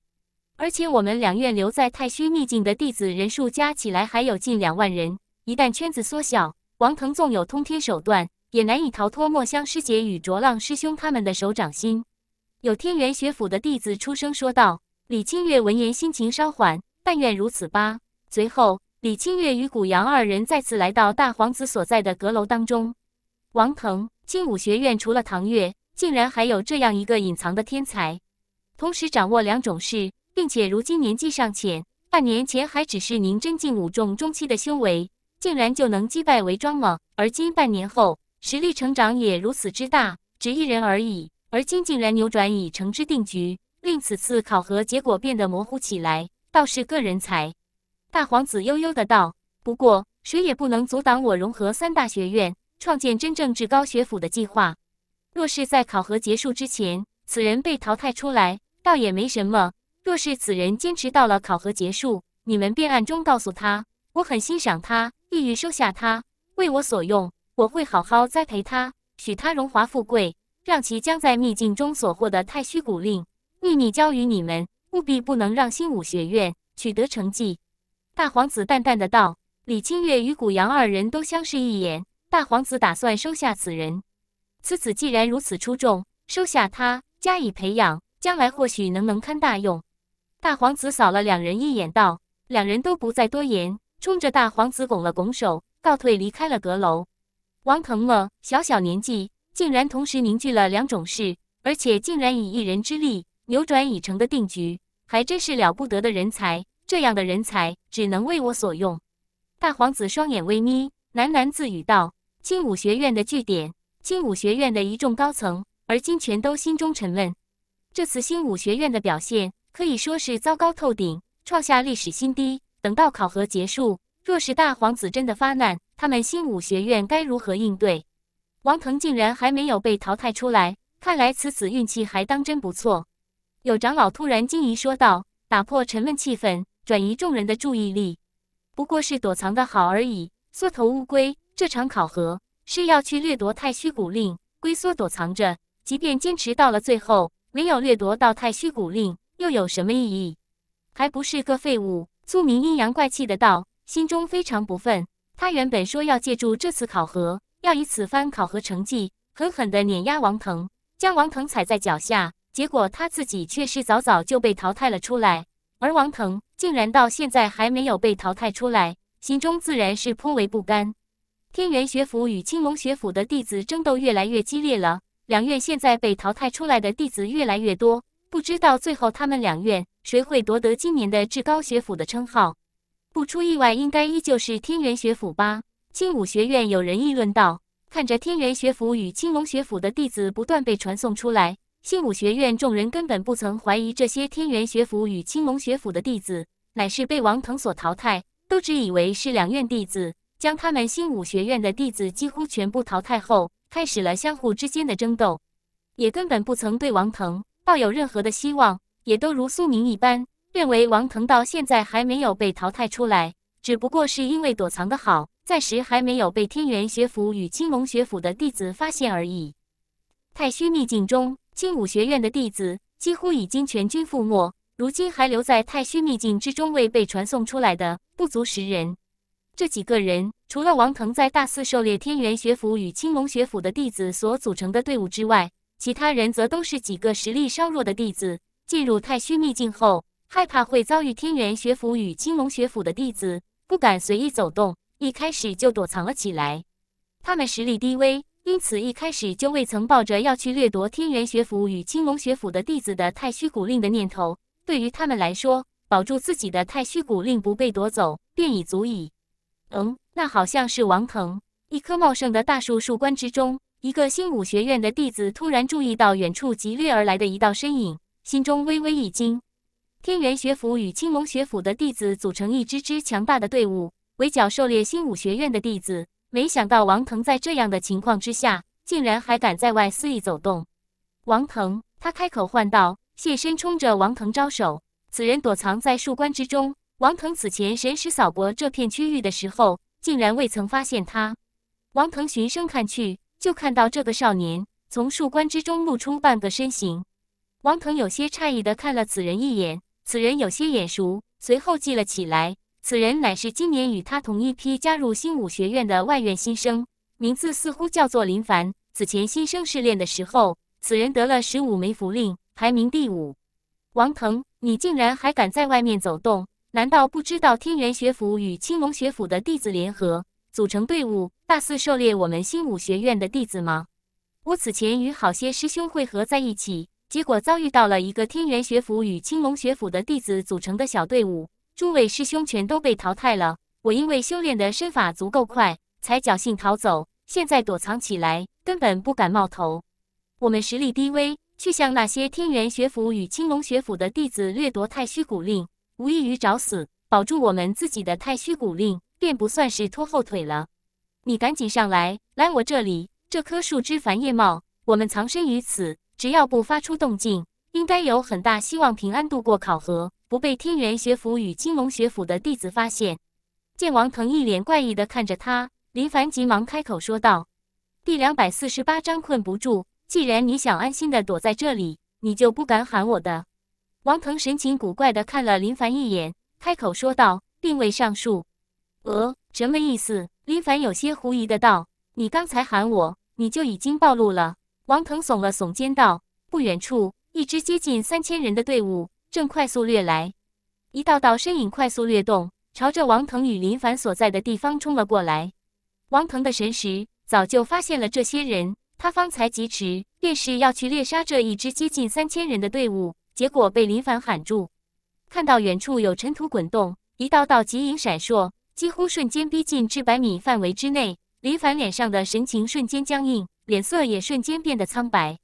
而且我们两院留在太虚秘境的弟子人数加起来还有近两万人，一旦圈子缩小，王腾纵有通天手段，也难以逃脱墨香师姐与卓浪师兄他们的手掌心。有天元学府的弟子出声说道。李清月闻言心情稍缓，但愿如此吧。随后，李清月与谷阳二人再次来到大皇子所在的阁楼当中。王腾，精武学院除了唐月，竟然还有这样一个隐藏的天才，同时掌握两种式，并且如今年纪尚浅，半年前还只是凝真境五重中期的修为，竟然就能击败韦庄吗？而今半年后，实力成长也如此之大，只一人而已，而今竟然扭转已成之定局，令此次考核结果变得模糊起来，倒是个人才。大皇子悠悠的道：“不过，谁也不能阻挡我融合三大学院。”创建真正至高学府的计划，若是在考核结束之前，此人被淘汰出来，倒也没什么。若是此人坚持到了考核结束，你们便暗中告诉他，我很欣赏他，意欲收下他，为我所用，我会好好栽培他，许他荣华富贵，让其将在秘境中所获的太虚古令秘密交于你们，务必不能让星武学院取得成绩。”大皇子淡淡的道。李清月与古阳二人都相视一眼。大皇子打算收下此人，此子既然如此出众，收下他加以培养，将来或许能能堪大用。大皇子扫了两人一眼，道：“两人都不再多言，冲着大皇子拱了拱手，告退离开了阁楼。”王腾了，小小年纪，竟然同时凝聚了两种事，而且竟然以一人之力扭转已成的定局，还真是了不得的人才。这样的人才，只能为我所用。大皇子双眼微眯，喃喃自语道。星武学院的据点，星武学院的一众高层，而今全都心中沉闷。这次新武学院的表现可以说是糟糕透顶，创下历史新低。等到考核结束，若是大皇子真的发难，他们新武学院该如何应对？王腾竟然还没有被淘汰出来，看来此次运气还当真不错。有长老突然惊疑说道：“打破沉闷气氛，转移众人的注意力，不过是躲藏的好而已，缩头乌龟。”这场考核是要去掠夺太虚古令，龟缩躲藏着，即便坚持到了最后，没有掠夺到太虚古令，又有什么意义？还不是个废物！苏明阴阳怪气的道，心中非常不忿。他原本说要借助这次考核，要以此番考核成绩狠狠地碾压王腾，将王腾踩在脚下。结果他自己却是早早就被淘汰了出来，而王腾竟然到现在还没有被淘汰出来，心中自然是颇为不甘。天元学府与青龙学府的弟子争斗越来越激烈了，两院现在被淘汰出来的弟子越来越多，不知道最后他们两院谁会夺得今年的至高学府的称号？不出意外，应该依旧是天元学府吧。青武学院有人议论道：“看着天元学府与青龙学府的弟子不断被传送出来，新武学院众人根本不曾怀疑这些天元学府与青龙学府的弟子乃是被王腾所淘汰，都只以为是两院弟子。”将他们星武学院的弟子几乎全部淘汰后，开始了相互之间的争斗，也根本不曾对王腾抱有任何的希望，也都如苏明一般，认为王腾到现在还没有被淘汰出来，只不过是因为躲藏得好，暂时还没有被天元学府与青龙学府的弟子发现而已。太虚秘境中，青武学院的弟子几乎已经全军覆没，如今还留在太虚秘境之中未被传送出来的不足十人。这几个人除了王腾在大肆狩猎天元学府与青龙学府的弟子所组成的队伍之外，其他人则都是几个实力稍弱的弟子。进入太虚秘境后，害怕会遭遇天元学府与青龙学府的弟子，不敢随意走动，一开始就躲藏了起来。他们实力低微，因此一开始就未曾抱着要去掠夺天元学府与青龙学府的弟子的太虚古令的念头。对于他们来说，保住自己的太虚古令不被夺走，便已足矣。嗯，那好像是王腾。一棵茂盛的大树树冠之中，一个星武学院的弟子突然注意到远处急掠而来的一道身影，心中微微一惊。天元学府与青龙学府的弟子组成一支支强大的队伍，围剿狩猎星武学院的弟子。没想到王腾在这样的情况之下，竟然还敢在外肆意走动。王腾，他开口唤道，谢身冲着王腾招手。此人躲藏在树冠之中。王腾此前神识扫过这片区域的时候，竟然未曾发现他。王腾循声看去，就看到这个少年从树冠之中露出半个身形。王腾有些诧异的看了此人一眼，此人有些眼熟，随后记了起来。此人乃是今年与他同一批加入新武学院的外院新生，名字似乎叫做林凡。此前新生试炼的时候，此人得了十五枚符令，排名第五。王腾，你竟然还敢在外面走动！难道不知道天元学府与青龙学府的弟子联合组成队伍，大肆狩猎我们星武学院的弟子吗？我此前与好些师兄汇合在一起，结果遭遇到了一个天元学府与青龙学府的弟子组成的小队伍，诸位师兄全都被淘汰了。我因为修炼的身法足够快，才侥幸逃走。现在躲藏起来，根本不敢冒头。我们实力低微，去向那些天元学府与青龙学府的弟子掠夺太虚古令。无异于找死，保住我们自己的太虚古令，便不算是拖后腿了。你赶紧上来，来我这里。这棵树枝繁叶茂，我们藏身于此，只要不发出动静，应该有很大希望平安度过考核，不被天元学府与金龙学府的弟子发现。剑王腾一脸怪异的看着他，林凡急忙开口说道：“第两百四十八章困不住。既然你想安心的躲在这里，你就不敢喊我的。”王腾神情古怪的看了林凡一眼，开口说道：“并未上树。”“呃，什么意思？”林凡有些狐疑的道。“你刚才喊我，你就已经暴露了。”王腾耸了耸肩道。不远处，一支接近三千人的队伍正快速掠来，一道道身影快速掠动，朝着王腾与林凡所在的地方冲了过来。王腾的神识早就发现了这些人，他方才疾驰，便是要去猎杀这一支接近三千人的队伍。结果被林凡喊住，看到远处有尘土滚动，一道道极影闪烁，几乎瞬间逼近至百米范围之内。林凡脸上的神情瞬间僵硬，脸色也瞬间变得苍白。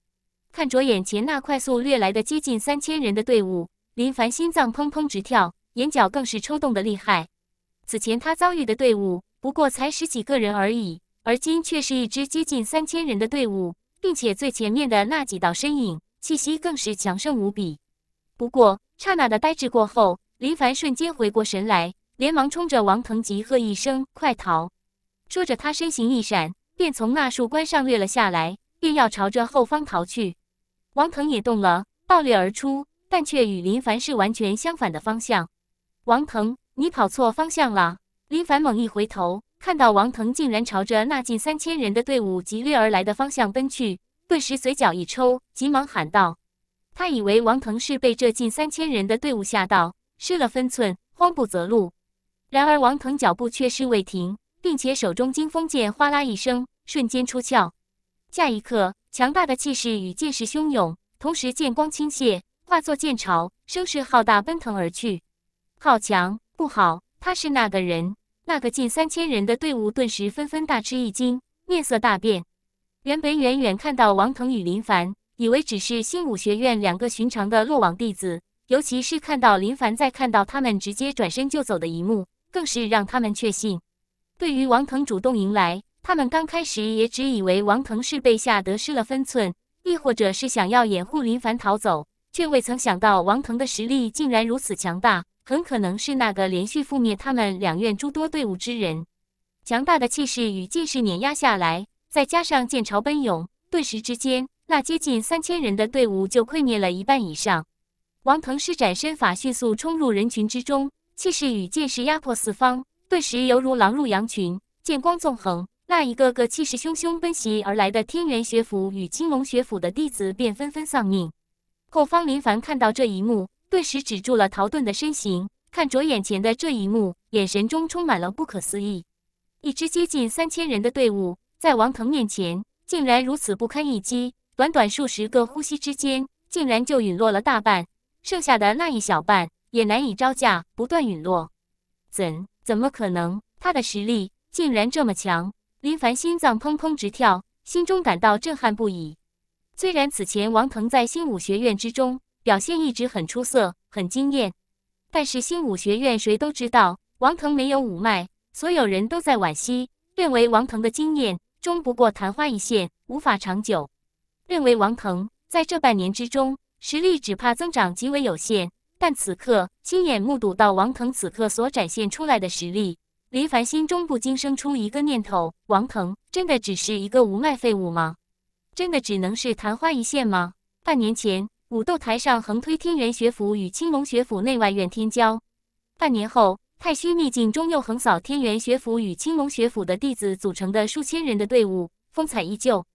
看着眼前那快速掠来的接近三千人的队伍，林凡心脏砰砰直跳，眼角更是抽动的厉害。此前他遭遇的队伍不过才十几个人而已，而今却是一支接近三千人的队伍，并且最前面的那几道身影。气息更是强盛无比。不过，刹那的呆滞过后，林凡瞬间回过神来，连忙冲着王腾急喝一声：“快逃！”说着，他身形一闪，便从那树冠上掠了下来，便要朝着后方逃去。王腾也动了，暴掠而出，但却与林凡是完全相反的方向。王腾，你跑错方向了！林凡猛一回头，看到王腾竟然朝着那近三千人的队伍急掠而来的方向奔去。顿时嘴角一抽，急忙喊道：“他以为王腾是被这近三千人的队伍吓到，失了分寸，慌不择路。然而王腾脚步却是未停，并且手中金风剑哗啦一声，瞬间出鞘。下一刻，强大的气势与剑势汹涌，同时剑光倾泻，化作剑潮，声势浩大，奔腾而去。好强！不好，他是那个人？那个近三千人的队伍顿时纷纷大吃一惊，面色大变。”原本远远看到王腾与林凡，以为只是新武学院两个寻常的落网弟子，尤其是看到林凡在看到他们直接转身就走的一幕，更是让他们确信。对于王腾主动迎来，他们刚开始也只以为王腾是被吓得失了分寸，亦或者是想要掩护林凡逃走，却未曾想到王腾的实力竟然如此强大，很可能是那个连续覆灭他们两院诸多队伍之人。强大的气势与近势碾压下来。再加上剑潮奔涌，顿时之间，那接近三千人的队伍就溃灭了一半以上。王腾施展身法，迅速冲入人群之中，气势与剑势压迫四方，顿时犹如狼入羊群，剑光纵横。那一个个气势汹汹奔袭而来的天元学府与青龙学府的弟子便纷纷丧命。后方林凡看到这一幕，顿时止住了逃遁的身形，看着眼前的这一幕，眼神中充满了不可思议。一支接近三千人的队伍。在王腾面前竟然如此不堪一击，短短数十个呼吸之间，竟然就陨落了大半，剩下的那一小半也难以招架，不断陨落。怎怎么可能？他的实力竟然这么强？林凡心脏砰砰直跳，心中感到震撼不已。虽然此前王腾在新武学院之中表现一直很出色、很惊艳，但是新武学院谁都知道王腾没有武脉，所有人都在惋惜，认为王腾的经验终不过昙花一现，无法长久。认为王腾在这半年之中，实力只怕增长极为有限。但此刻亲眼目睹到王腾此刻所展现出来的实力，林凡心中不禁生出一个念头：王腾真的只是一个无脉废物吗？真的只能是昙花一现吗？半年前，武斗台上横推天元学府与青龙学府内外院天骄，半年后。太虚秘境中，又横扫天元学府与青龙学府的弟子组成的数千人的队伍，风采依旧。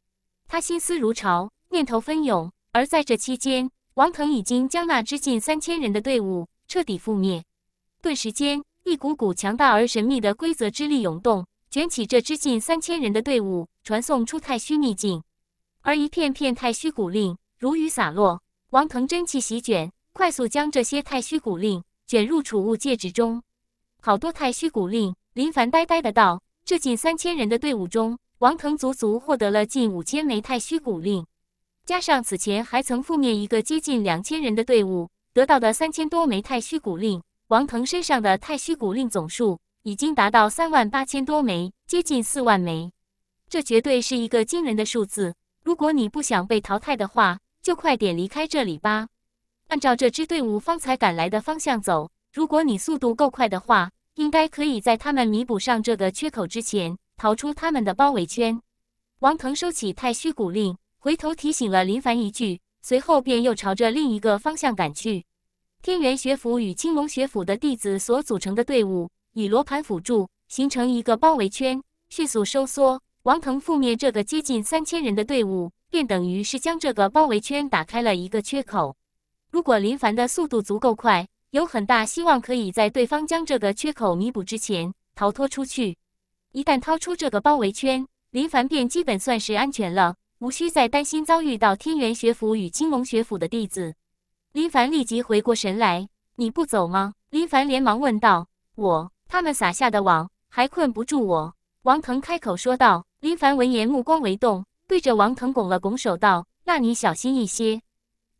他心思如潮，念头纷涌。而在这期间，王腾已经将那支近三千人的队伍彻底覆灭。顿时间，一股股强大而神秘的规则之力涌动，卷起这支近三千人的队伍，传送出太虚秘境。而一片片太虚古令如雨洒落，王腾真气席卷，快速将这些太虚古令卷入储物戒指中。好多太虚古令！林凡呆呆的道：“这近三千人的队伍中，王腾足足获得了近五千枚太虚古令，加上此前还曾覆灭一个接近两千人的队伍，得到的三千多枚太虚古令，王腾身上的太虚古令总数已经达到三万八千多枚，接近四万枚。这绝对是一个惊人的数字！如果你不想被淘汰的话，就快点离开这里吧。按照这支队伍方才赶来的方向走。”如果你速度够快的话，应该可以在他们弥补上这个缺口之前逃出他们的包围圈。王腾收起太虚古令，回头提醒了林凡一句，随后便又朝着另一个方向赶去。天元学府与青龙学府的弟子所组成的队伍，以罗盘辅助形成一个包围圈，迅速收缩。王腾覆灭这个接近三千人的队伍，便等于是将这个包围圈打开了一个缺口。如果林凡的速度足够快，有很大希望可以在对方将这个缺口弥补之前逃脱出去。一旦掏出这个包围圈，林凡便基本算是安全了，无需再担心遭遇到天元学府与青龙学府的弟子。林凡立即回过神来：“你不走吗？”林凡连忙问道。“我他们撒下的网还困不住我。”王腾开口说道。林凡闻言目光微动，对着王腾拱了拱手道：“那你小心一些。”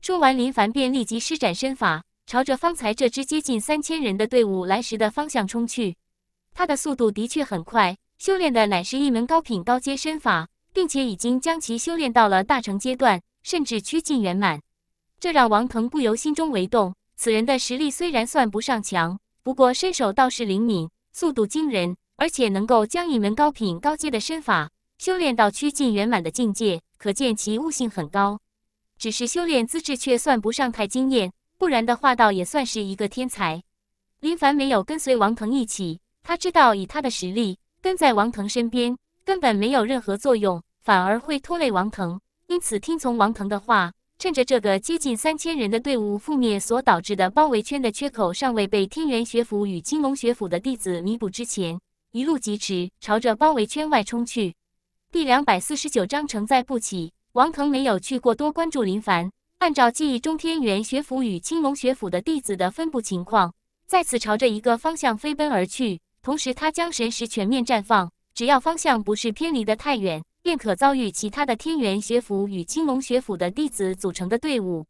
说完，林凡便立即施展身法。朝着方才这支接近三千人的队伍来时的方向冲去，他的速度的确很快，修炼的乃是一门高品高阶身法，并且已经将其修炼到了大成阶段，甚至趋近圆满。这让王腾不由心中为动。此人的实力虽然算不上强，不过身手倒是灵敏，速度惊人，而且能够将一门高品高阶的身法修炼到趋近圆满的境界，可见其悟性很高。只是修炼资质却算不上太惊艳。不然的话，倒也算是一个天才。林凡没有跟随王腾一起，他知道以他的实力，跟在王腾身边根本没有任何作用，反而会拖累王腾。因此，听从王腾的话，趁着这个接近三千人的队伍覆灭所导致的包围圈的缺口尚未被天元学府与青龙学府的弟子弥补之前，一路疾驰，朝着包围圈外冲去。第两百四十九章承载不起。王腾没有去过多关注林凡。按照记忆中天元学府与青龙学府的弟子的分布情况，再次朝着一个方向飞奔而去。同时，他将神识全面绽放，只要方向不是偏离的太远，便可遭遇其他的天元学府与青龙学府的弟子组成的队伍。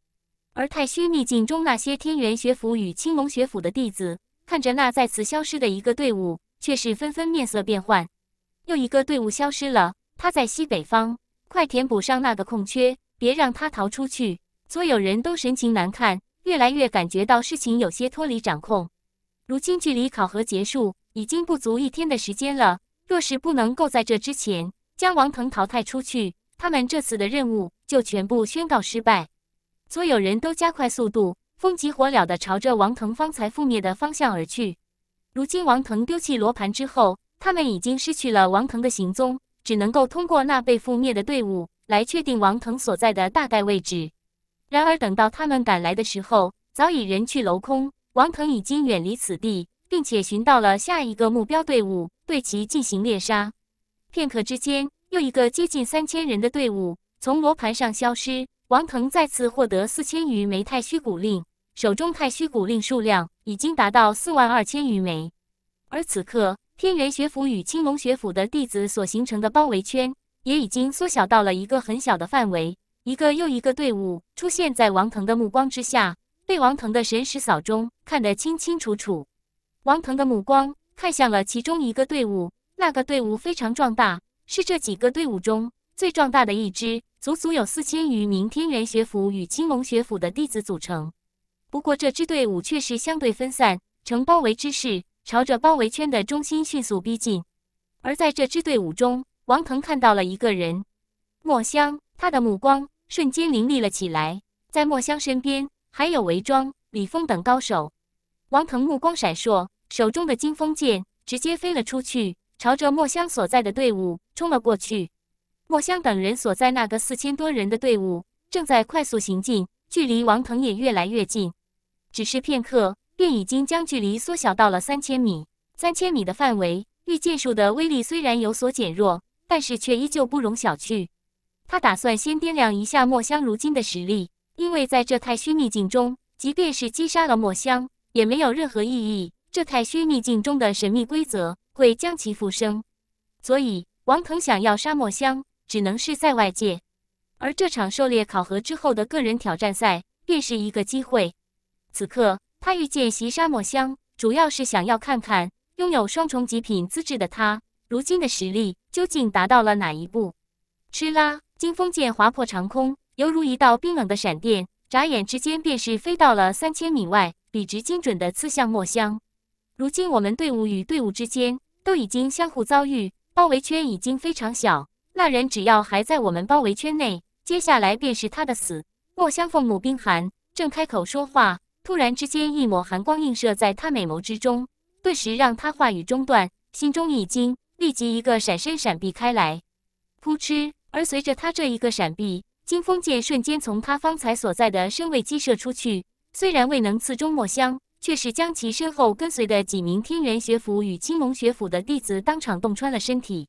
而太虚秘境中那些天元学府与青龙学府的弟子，看着那再次消失的一个队伍，却是纷纷面色变幻。又一个队伍消失了，他在西北方，快填补上那个空缺，别让他逃出去。所有人都神情难看，越来越感觉到事情有些脱离掌控。如今距离考核结束已经不足一天的时间了，若是不能够在这之前将王腾淘汰出去，他们这次的任务就全部宣告失败。所有人都加快速度，风急火燎地朝着王腾方才覆灭的方向而去。如今王腾丢弃罗盘之后，他们已经失去了王腾的行踪，只能够通过那被覆灭的队伍来确定王腾所在的大概位置。然而，等到他们赶来的时候，早已人去楼空。王腾已经远离此地，并且寻到了下一个目标队伍，对其进行猎杀。片刻之间，又一个接近三千人的队伍从罗盘上消失。王腾再次获得四千余枚太虚古令，手中太虚古令数量已经达到四万二千余枚。而此刻，天元学府与青龙学府的弟子所形成的包围圈，也已经缩小到了一个很小的范围。一个又一个队伍出现在王腾的目光之下，被王腾的神识扫中，看得清清楚楚。王腾的目光看向了其中一个队伍，那个队伍非常壮大，是这几个队伍中最壮大的一支，足足有四千余名天元学府与青龙学府的弟子组成。不过这支队伍却是相对分散，呈包围之势，朝着包围圈的中心迅速逼近。而在这支队伍中，王腾看到了一个人，墨香，他的目光。瞬间凌厉了起来，在墨香身边还有韦庄、李峰等高手。王腾目光闪烁，手中的金风剑直接飞了出去，朝着墨香所在的队伍冲了过去。墨香等人所在那个四千多人的队伍正在快速行进，距离王腾也越来越近。只是片刻，便已经将距离缩小到了三千米。三千米的范围，御剑术的威力虽然有所减弱，但是却依旧不容小觑。他打算先掂量一下墨香如今的实力，因为在这太虚秘境中，即便是击杀了墨香，也没有任何意义。这太虚秘境中的神秘规则会将其复生，所以王腾想要杀墨香，只能是在外界。而这场狩猎考核之后的个人挑战赛，便是一个机会。此刻他遇见袭杀墨香，主要是想要看看拥有双重极品资质的他，如今的实力究竟达到了哪一步。吃啦。金风剑划破长空，犹如一道冰冷的闪电，眨眼之间便是飞到了三千米外，笔直精准的刺向墨香。如今我们队伍与队伍之间都已经相互遭遇，包围圈已经非常小。那人只要还在我们包围圈内，接下来便是他的死。墨香凤目冰寒，正开口说话，突然之间一抹寒光映射在他美眸之中，顿时让他话语中断，心中一惊，立即一个闪身闪避开来，扑哧。而随着他这一个闪避，金风剑瞬间从他方才所在的身位击射出去。虽然未能刺中墨香，却是将其身后跟随的几名天元学府与青龙学府的弟子当场洞穿了身体。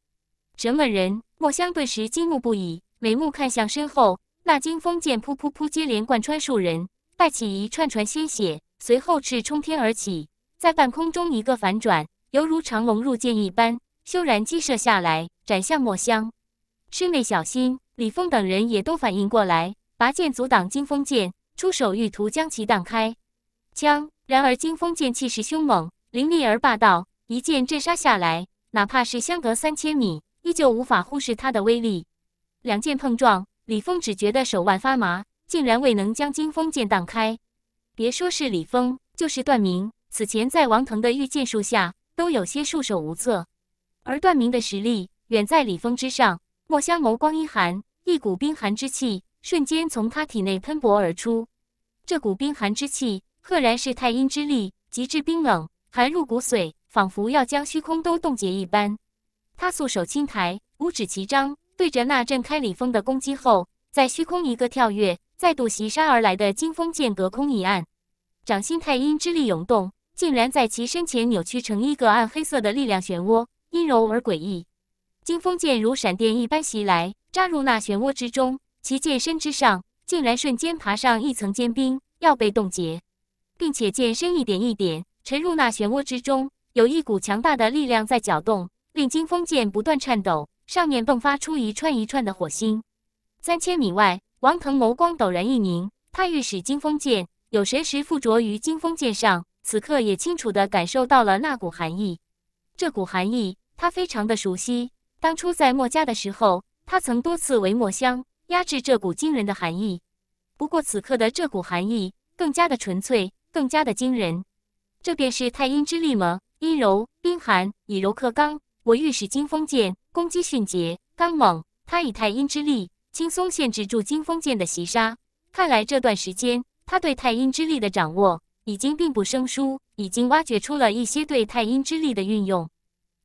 什么人？墨香顿时惊怒不已，眉目看向身后那金风剑，噗噗噗接连贯穿数人，带起一串串鲜血，随后翅冲天而起，在半空中一个反转，犹如长龙入剑一般，修然击射下来，斩向墨香。师妹，小心！李峰等人也都反应过来，拔剑阻挡金风剑，出手欲图将其荡开。枪，然而金风剑气势凶猛，凌厉而霸道，一剑震杀下来，哪怕是相隔三千米，依旧无法忽视它的威力。两剑碰撞，李峰只觉得手腕发麻，竟然未能将金风剑荡开。别说是李峰，就是段明，此前在王腾的御剑术下都有些束手无策。而段明的实力远在李峰之上。墨香眸光阴寒，一股冰寒之气瞬间从他体内喷薄而出。这股冰寒之气赫然是太阴之力，极致冰冷，寒入骨髓，仿佛要将虚空都冻结一般。他素手轻抬，五指齐张，对着那阵开里风的攻击后，在虚空一个跳跃，再度袭杀而来的惊风剑隔空一按，掌心太阴之力涌动，竟然在其身前扭曲成一个暗黑色的力量漩涡，阴柔而诡异。金风剑如闪电一般袭来，扎入那漩涡之中。其剑身之上竟然瞬间爬上一层坚冰，要被冻结，并且剑身一点一点沉入那漩涡之中。有一股强大的力量在搅动，令金风剑不断颤抖，上面迸发出一串一串的火星。三千米外，王腾眸光陡然一凝，他欲使金风剑有神识附着于金风剑上，此刻也清楚地感受到了那股寒意。这股寒意，他非常的熟悉。当初在墨家的时候，他曾多次为墨香压制这股惊人的寒意。不过此刻的这股寒意更加的纯粹，更加的惊人。这便是太阴之力吗？阴柔、冰寒，以柔克刚。我欲使金风剑攻击迅捷、刚猛，他以太阴之力轻松限制住金风剑的袭杀。看来这段时间他对太阴之力的掌握已经并不生疏，已经挖掘出了一些对太阴之力的运用。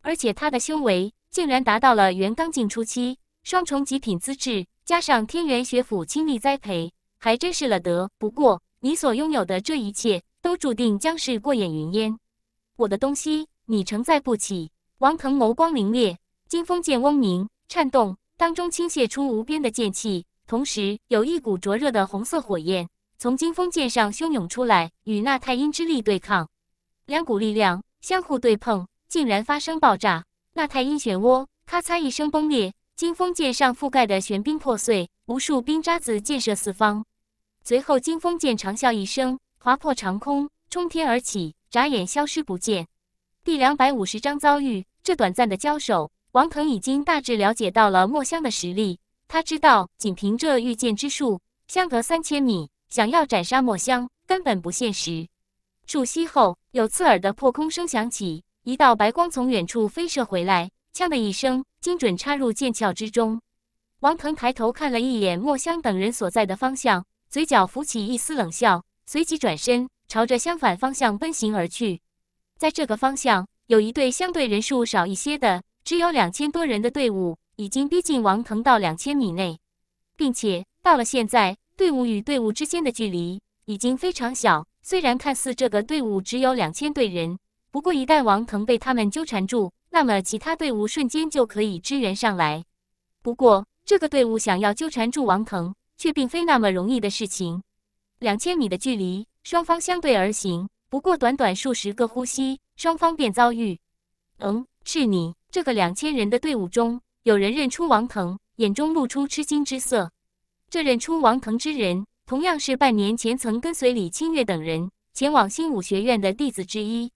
而且他的修为。竟然达到了元刚境初期，双重极品资质，加上天元学府倾力栽培，还真是了得。不过，你所拥有的这一切，都注定将是过眼云烟。我的东西，你承载不起。王腾眸光凌冽，金风剑嗡鸣颤动，当中倾泻出无边的剑气，同时有一股灼热的红色火焰从金风剑上汹涌出来，与那太阴之力对抗。两股力量相互对碰，竟然发生爆炸。那太阴漩涡咔嚓一声崩裂，金风剑上覆盖的玄冰破碎，无数冰渣子溅射四方。随后，金风剑长啸一声，划破长空，冲天而起，眨眼消失不见。第两百五十章遭遇这短暂的交手，王腾已经大致了解到了墨香的实力。他知道，仅凭这御剑之术，相隔三千米，想要斩杀墨香，根本不现实。数息后，有刺耳的破空声响起。一道白光从远处飞射回来，枪的一声，精准插入剑鞘之中。王腾抬头看了一眼墨香等人所在的方向，嘴角浮起一丝冷笑，随即转身朝着相反方向奔行而去。在这个方向，有一队相对人数少一些的，只有两千多人的队伍，已经逼近王腾到两千米内，并且到了现在，队伍与队伍之间的距离已经非常小。虽然看似这个队伍只有两千队人。不过，一旦王腾被他们纠缠住，那么其他队伍瞬间就可以支援上来。不过，这个队伍想要纠缠住王腾，却并非那么容易的事情。两千米的距离，双方相对而行。不过，短短数十个呼吸，双方便遭遇。嗯，是你？这个两千人的队伍中，有人认出王腾，眼中露出吃惊之色。这认出王腾之人，同样是半年前曾跟随李清月等人前往新武学院的弟子之一。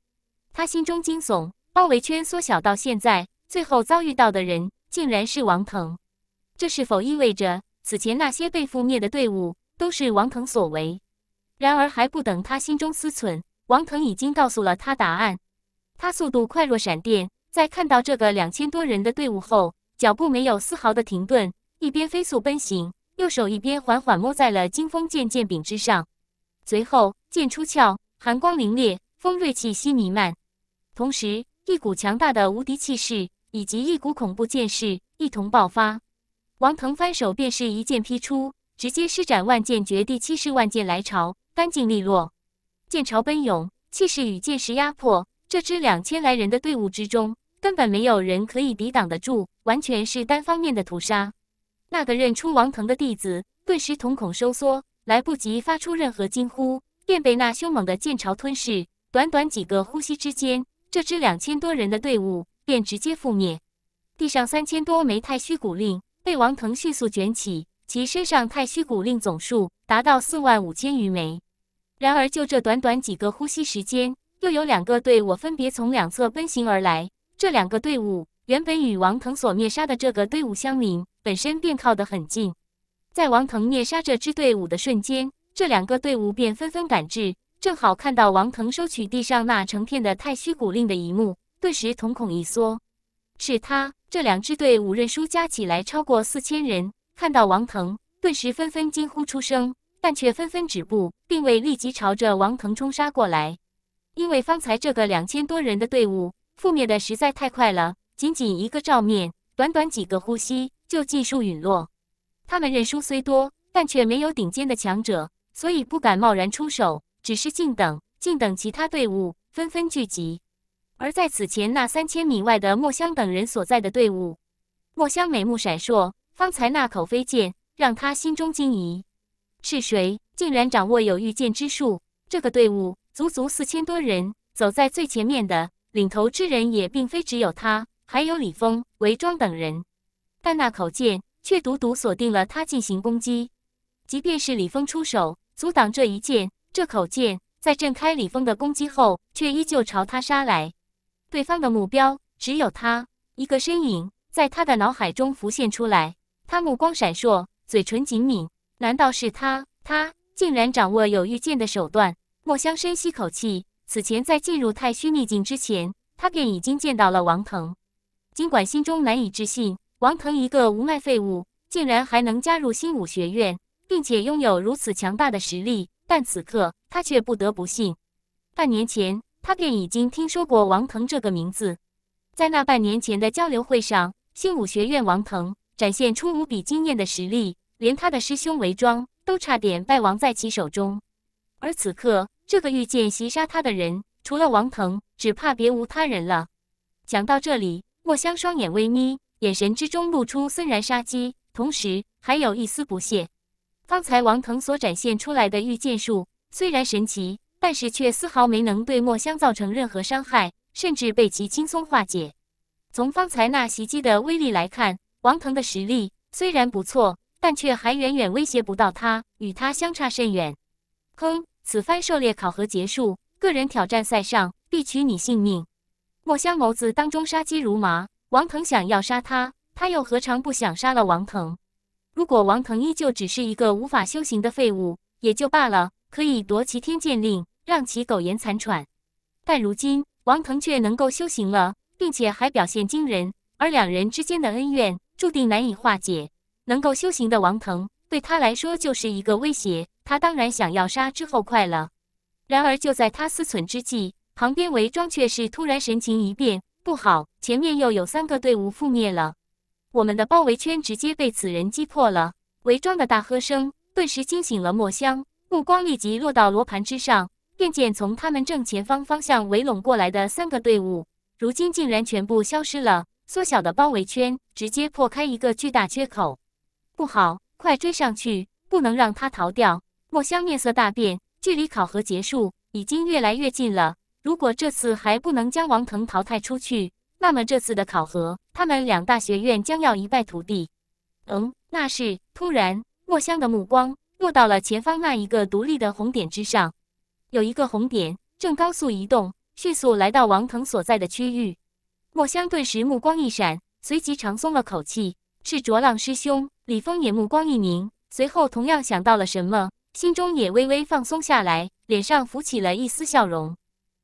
他心中惊悚，包围圈缩小到现在，最后遭遇到的人竟然是王腾。这是否意味着此前那些被覆灭的队伍都是王腾所为？然而还不等他心中思忖，王腾已经告诉了他答案。他速度快若闪电，在看到这个两千多人的队伍后，脚步没有丝毫的停顿，一边飞速奔行，右手一边缓缓摸在了惊风剑剑柄之上，随后剑出鞘，寒光凛冽，锋锐气息弥漫。同时，一股强大的无敌气势以及一股恐怖剑势一同爆发。王腾翻手便是一剑劈出，直接施展万剑诀第七式“万剑来朝”，干净利落，剑潮奔涌，气势与剑势压迫这支两千来人的队伍之中，根本没有人可以抵挡得住，完全是单方面的屠杀。那个认出王腾的弟子顿时瞳孔收缩，来不及发出任何惊呼，便被那凶猛的剑潮吞噬。短短几个呼吸之间。这支两千多人的队伍便直接覆灭，地上三千多枚太虚骨令被王腾迅速卷起，其身上太虚骨令总数达到四万五千余枚。然而，就这短短几个呼吸时间，又有两个队伍分别从两侧奔行而来。这两个队伍原本与王腾所灭杀的这个队伍相邻，本身便靠得很近。在王腾灭杀这支队伍的瞬间，这两个队伍便纷纷赶至。正好看到王腾收取地上那成片的太虚古令的一幕，顿时瞳孔一缩。是他，这两支队伍认输加起来超过四千人。看到王腾，顿时纷纷惊呼出声，但却纷纷止步，并未立即朝着王腾冲杀过来。因为方才这个两千多人的队伍覆灭的实在太快了，仅仅一个照面，短短几个呼吸就尽数陨落。他们认输虽多，但却没有顶尖的强者，所以不敢贸然出手。只是静等，静等其他队伍纷纷聚集。而在此前，那三千米外的墨香等人所在的队伍，墨香眉目闪烁，方才那口飞剑让他心中惊疑：是谁竟然掌握有御剑之术？这个队伍足足四千多人，走在最前面的领头之人也并非只有他，还有李峰、韦庄等人。但那口剑却独独锁定了他进行攻击。即便是李峰出手阻挡这一剑。这口剑在震开李峰的攻击后，却依旧朝他杀来。对方的目标只有他一个身影，在他的脑海中浮现出来。他目光闪烁，嘴唇紧抿。难道是他？他竟然掌握有御剑的手段？墨香深吸口气。此前在进入太虚秘境之前，他便已经见到了王腾。尽管心中难以置信，王腾一个无赖废物，竟然还能加入星武学院，并且拥有如此强大的实力。但此刻，他却不得不信。半年前，他便已经听说过王腾这个名字。在那半年前的交流会上，星武学院王腾展现出无比惊艳的实力，连他的师兄韦庄都差点败亡在其手中。而此刻，这个遇剑袭杀他的人，除了王腾，只怕别无他人了。讲到这里，墨香双眼微眯，眼神之中露出森然杀机，同时还有一丝不屑。方才王腾所展现出来的御剑术虽然神奇，但是却丝毫没能对墨香造成任何伤害，甚至被其轻松化解。从方才那袭击的威力来看，王腾的实力虽然不错，但却还远远威胁不到他，与他相差甚远。哼，此番狩猎考核结束，个人挑战赛上必取你性命！墨香眸子当中杀机如麻，王腾想要杀他，他又何尝不想杀了王腾？如果王腾依旧只是一个无法修行的废物，也就罢了，可以夺其天剑令，让其苟延残喘。但如今王腾却能够修行了，并且还表现惊人，而两人之间的恩怨注定难以化解。能够修行的王腾，对他来说就是一个威胁，他当然想要杀之后快了。然而就在他思忖之际，旁边韦庄却是突然神情一变：“不好，前面又有三个队伍覆灭了。”我们的包围圈直接被此人击破了。伪庄的大喝声顿时惊醒了墨香，目光立即落到罗盘之上，便见从他们正前方方向围拢过来的三个队伍，如今竟然全部消失了。缩小的包围圈直接破开一个巨大缺口，不好，快追上去，不能让他逃掉！墨香面色大变，距离考核结束已经越来越近了，如果这次还不能将王腾淘汰出去，那么这次的考核，他们两大学院将要一败涂地。嗯，那是。突然，墨香的目光落到了前方那一个独立的红点之上，有一个红点正高速移动，迅速来到王腾所在的区域。墨香顿时目光一闪，随即长松了口气，是卓浪师兄。李峰也目光一凝，随后同样想到了什么，心中也微微放松下来，脸上浮起了一丝笑容。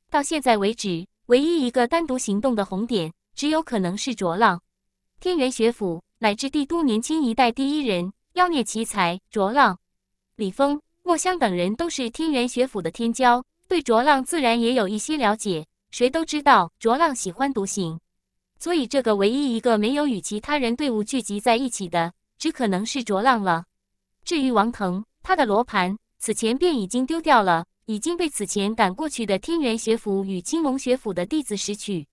到现在为止。唯一一个单独行动的红点，只有可能是卓浪。天元学府乃至帝都年轻一代第一人，妖孽奇才卓浪。李峰、墨香等人都是天元学府的天骄，对卓浪自然也有一些了解。谁都知道卓浪喜欢独行，所以这个唯一一个没有与其他人队伍聚集在一起的，只可能是卓浪了。至于王腾，他的罗盘此前便已经丢掉了。已经被此前赶过去的天元学府与青龙学府的弟子拾取。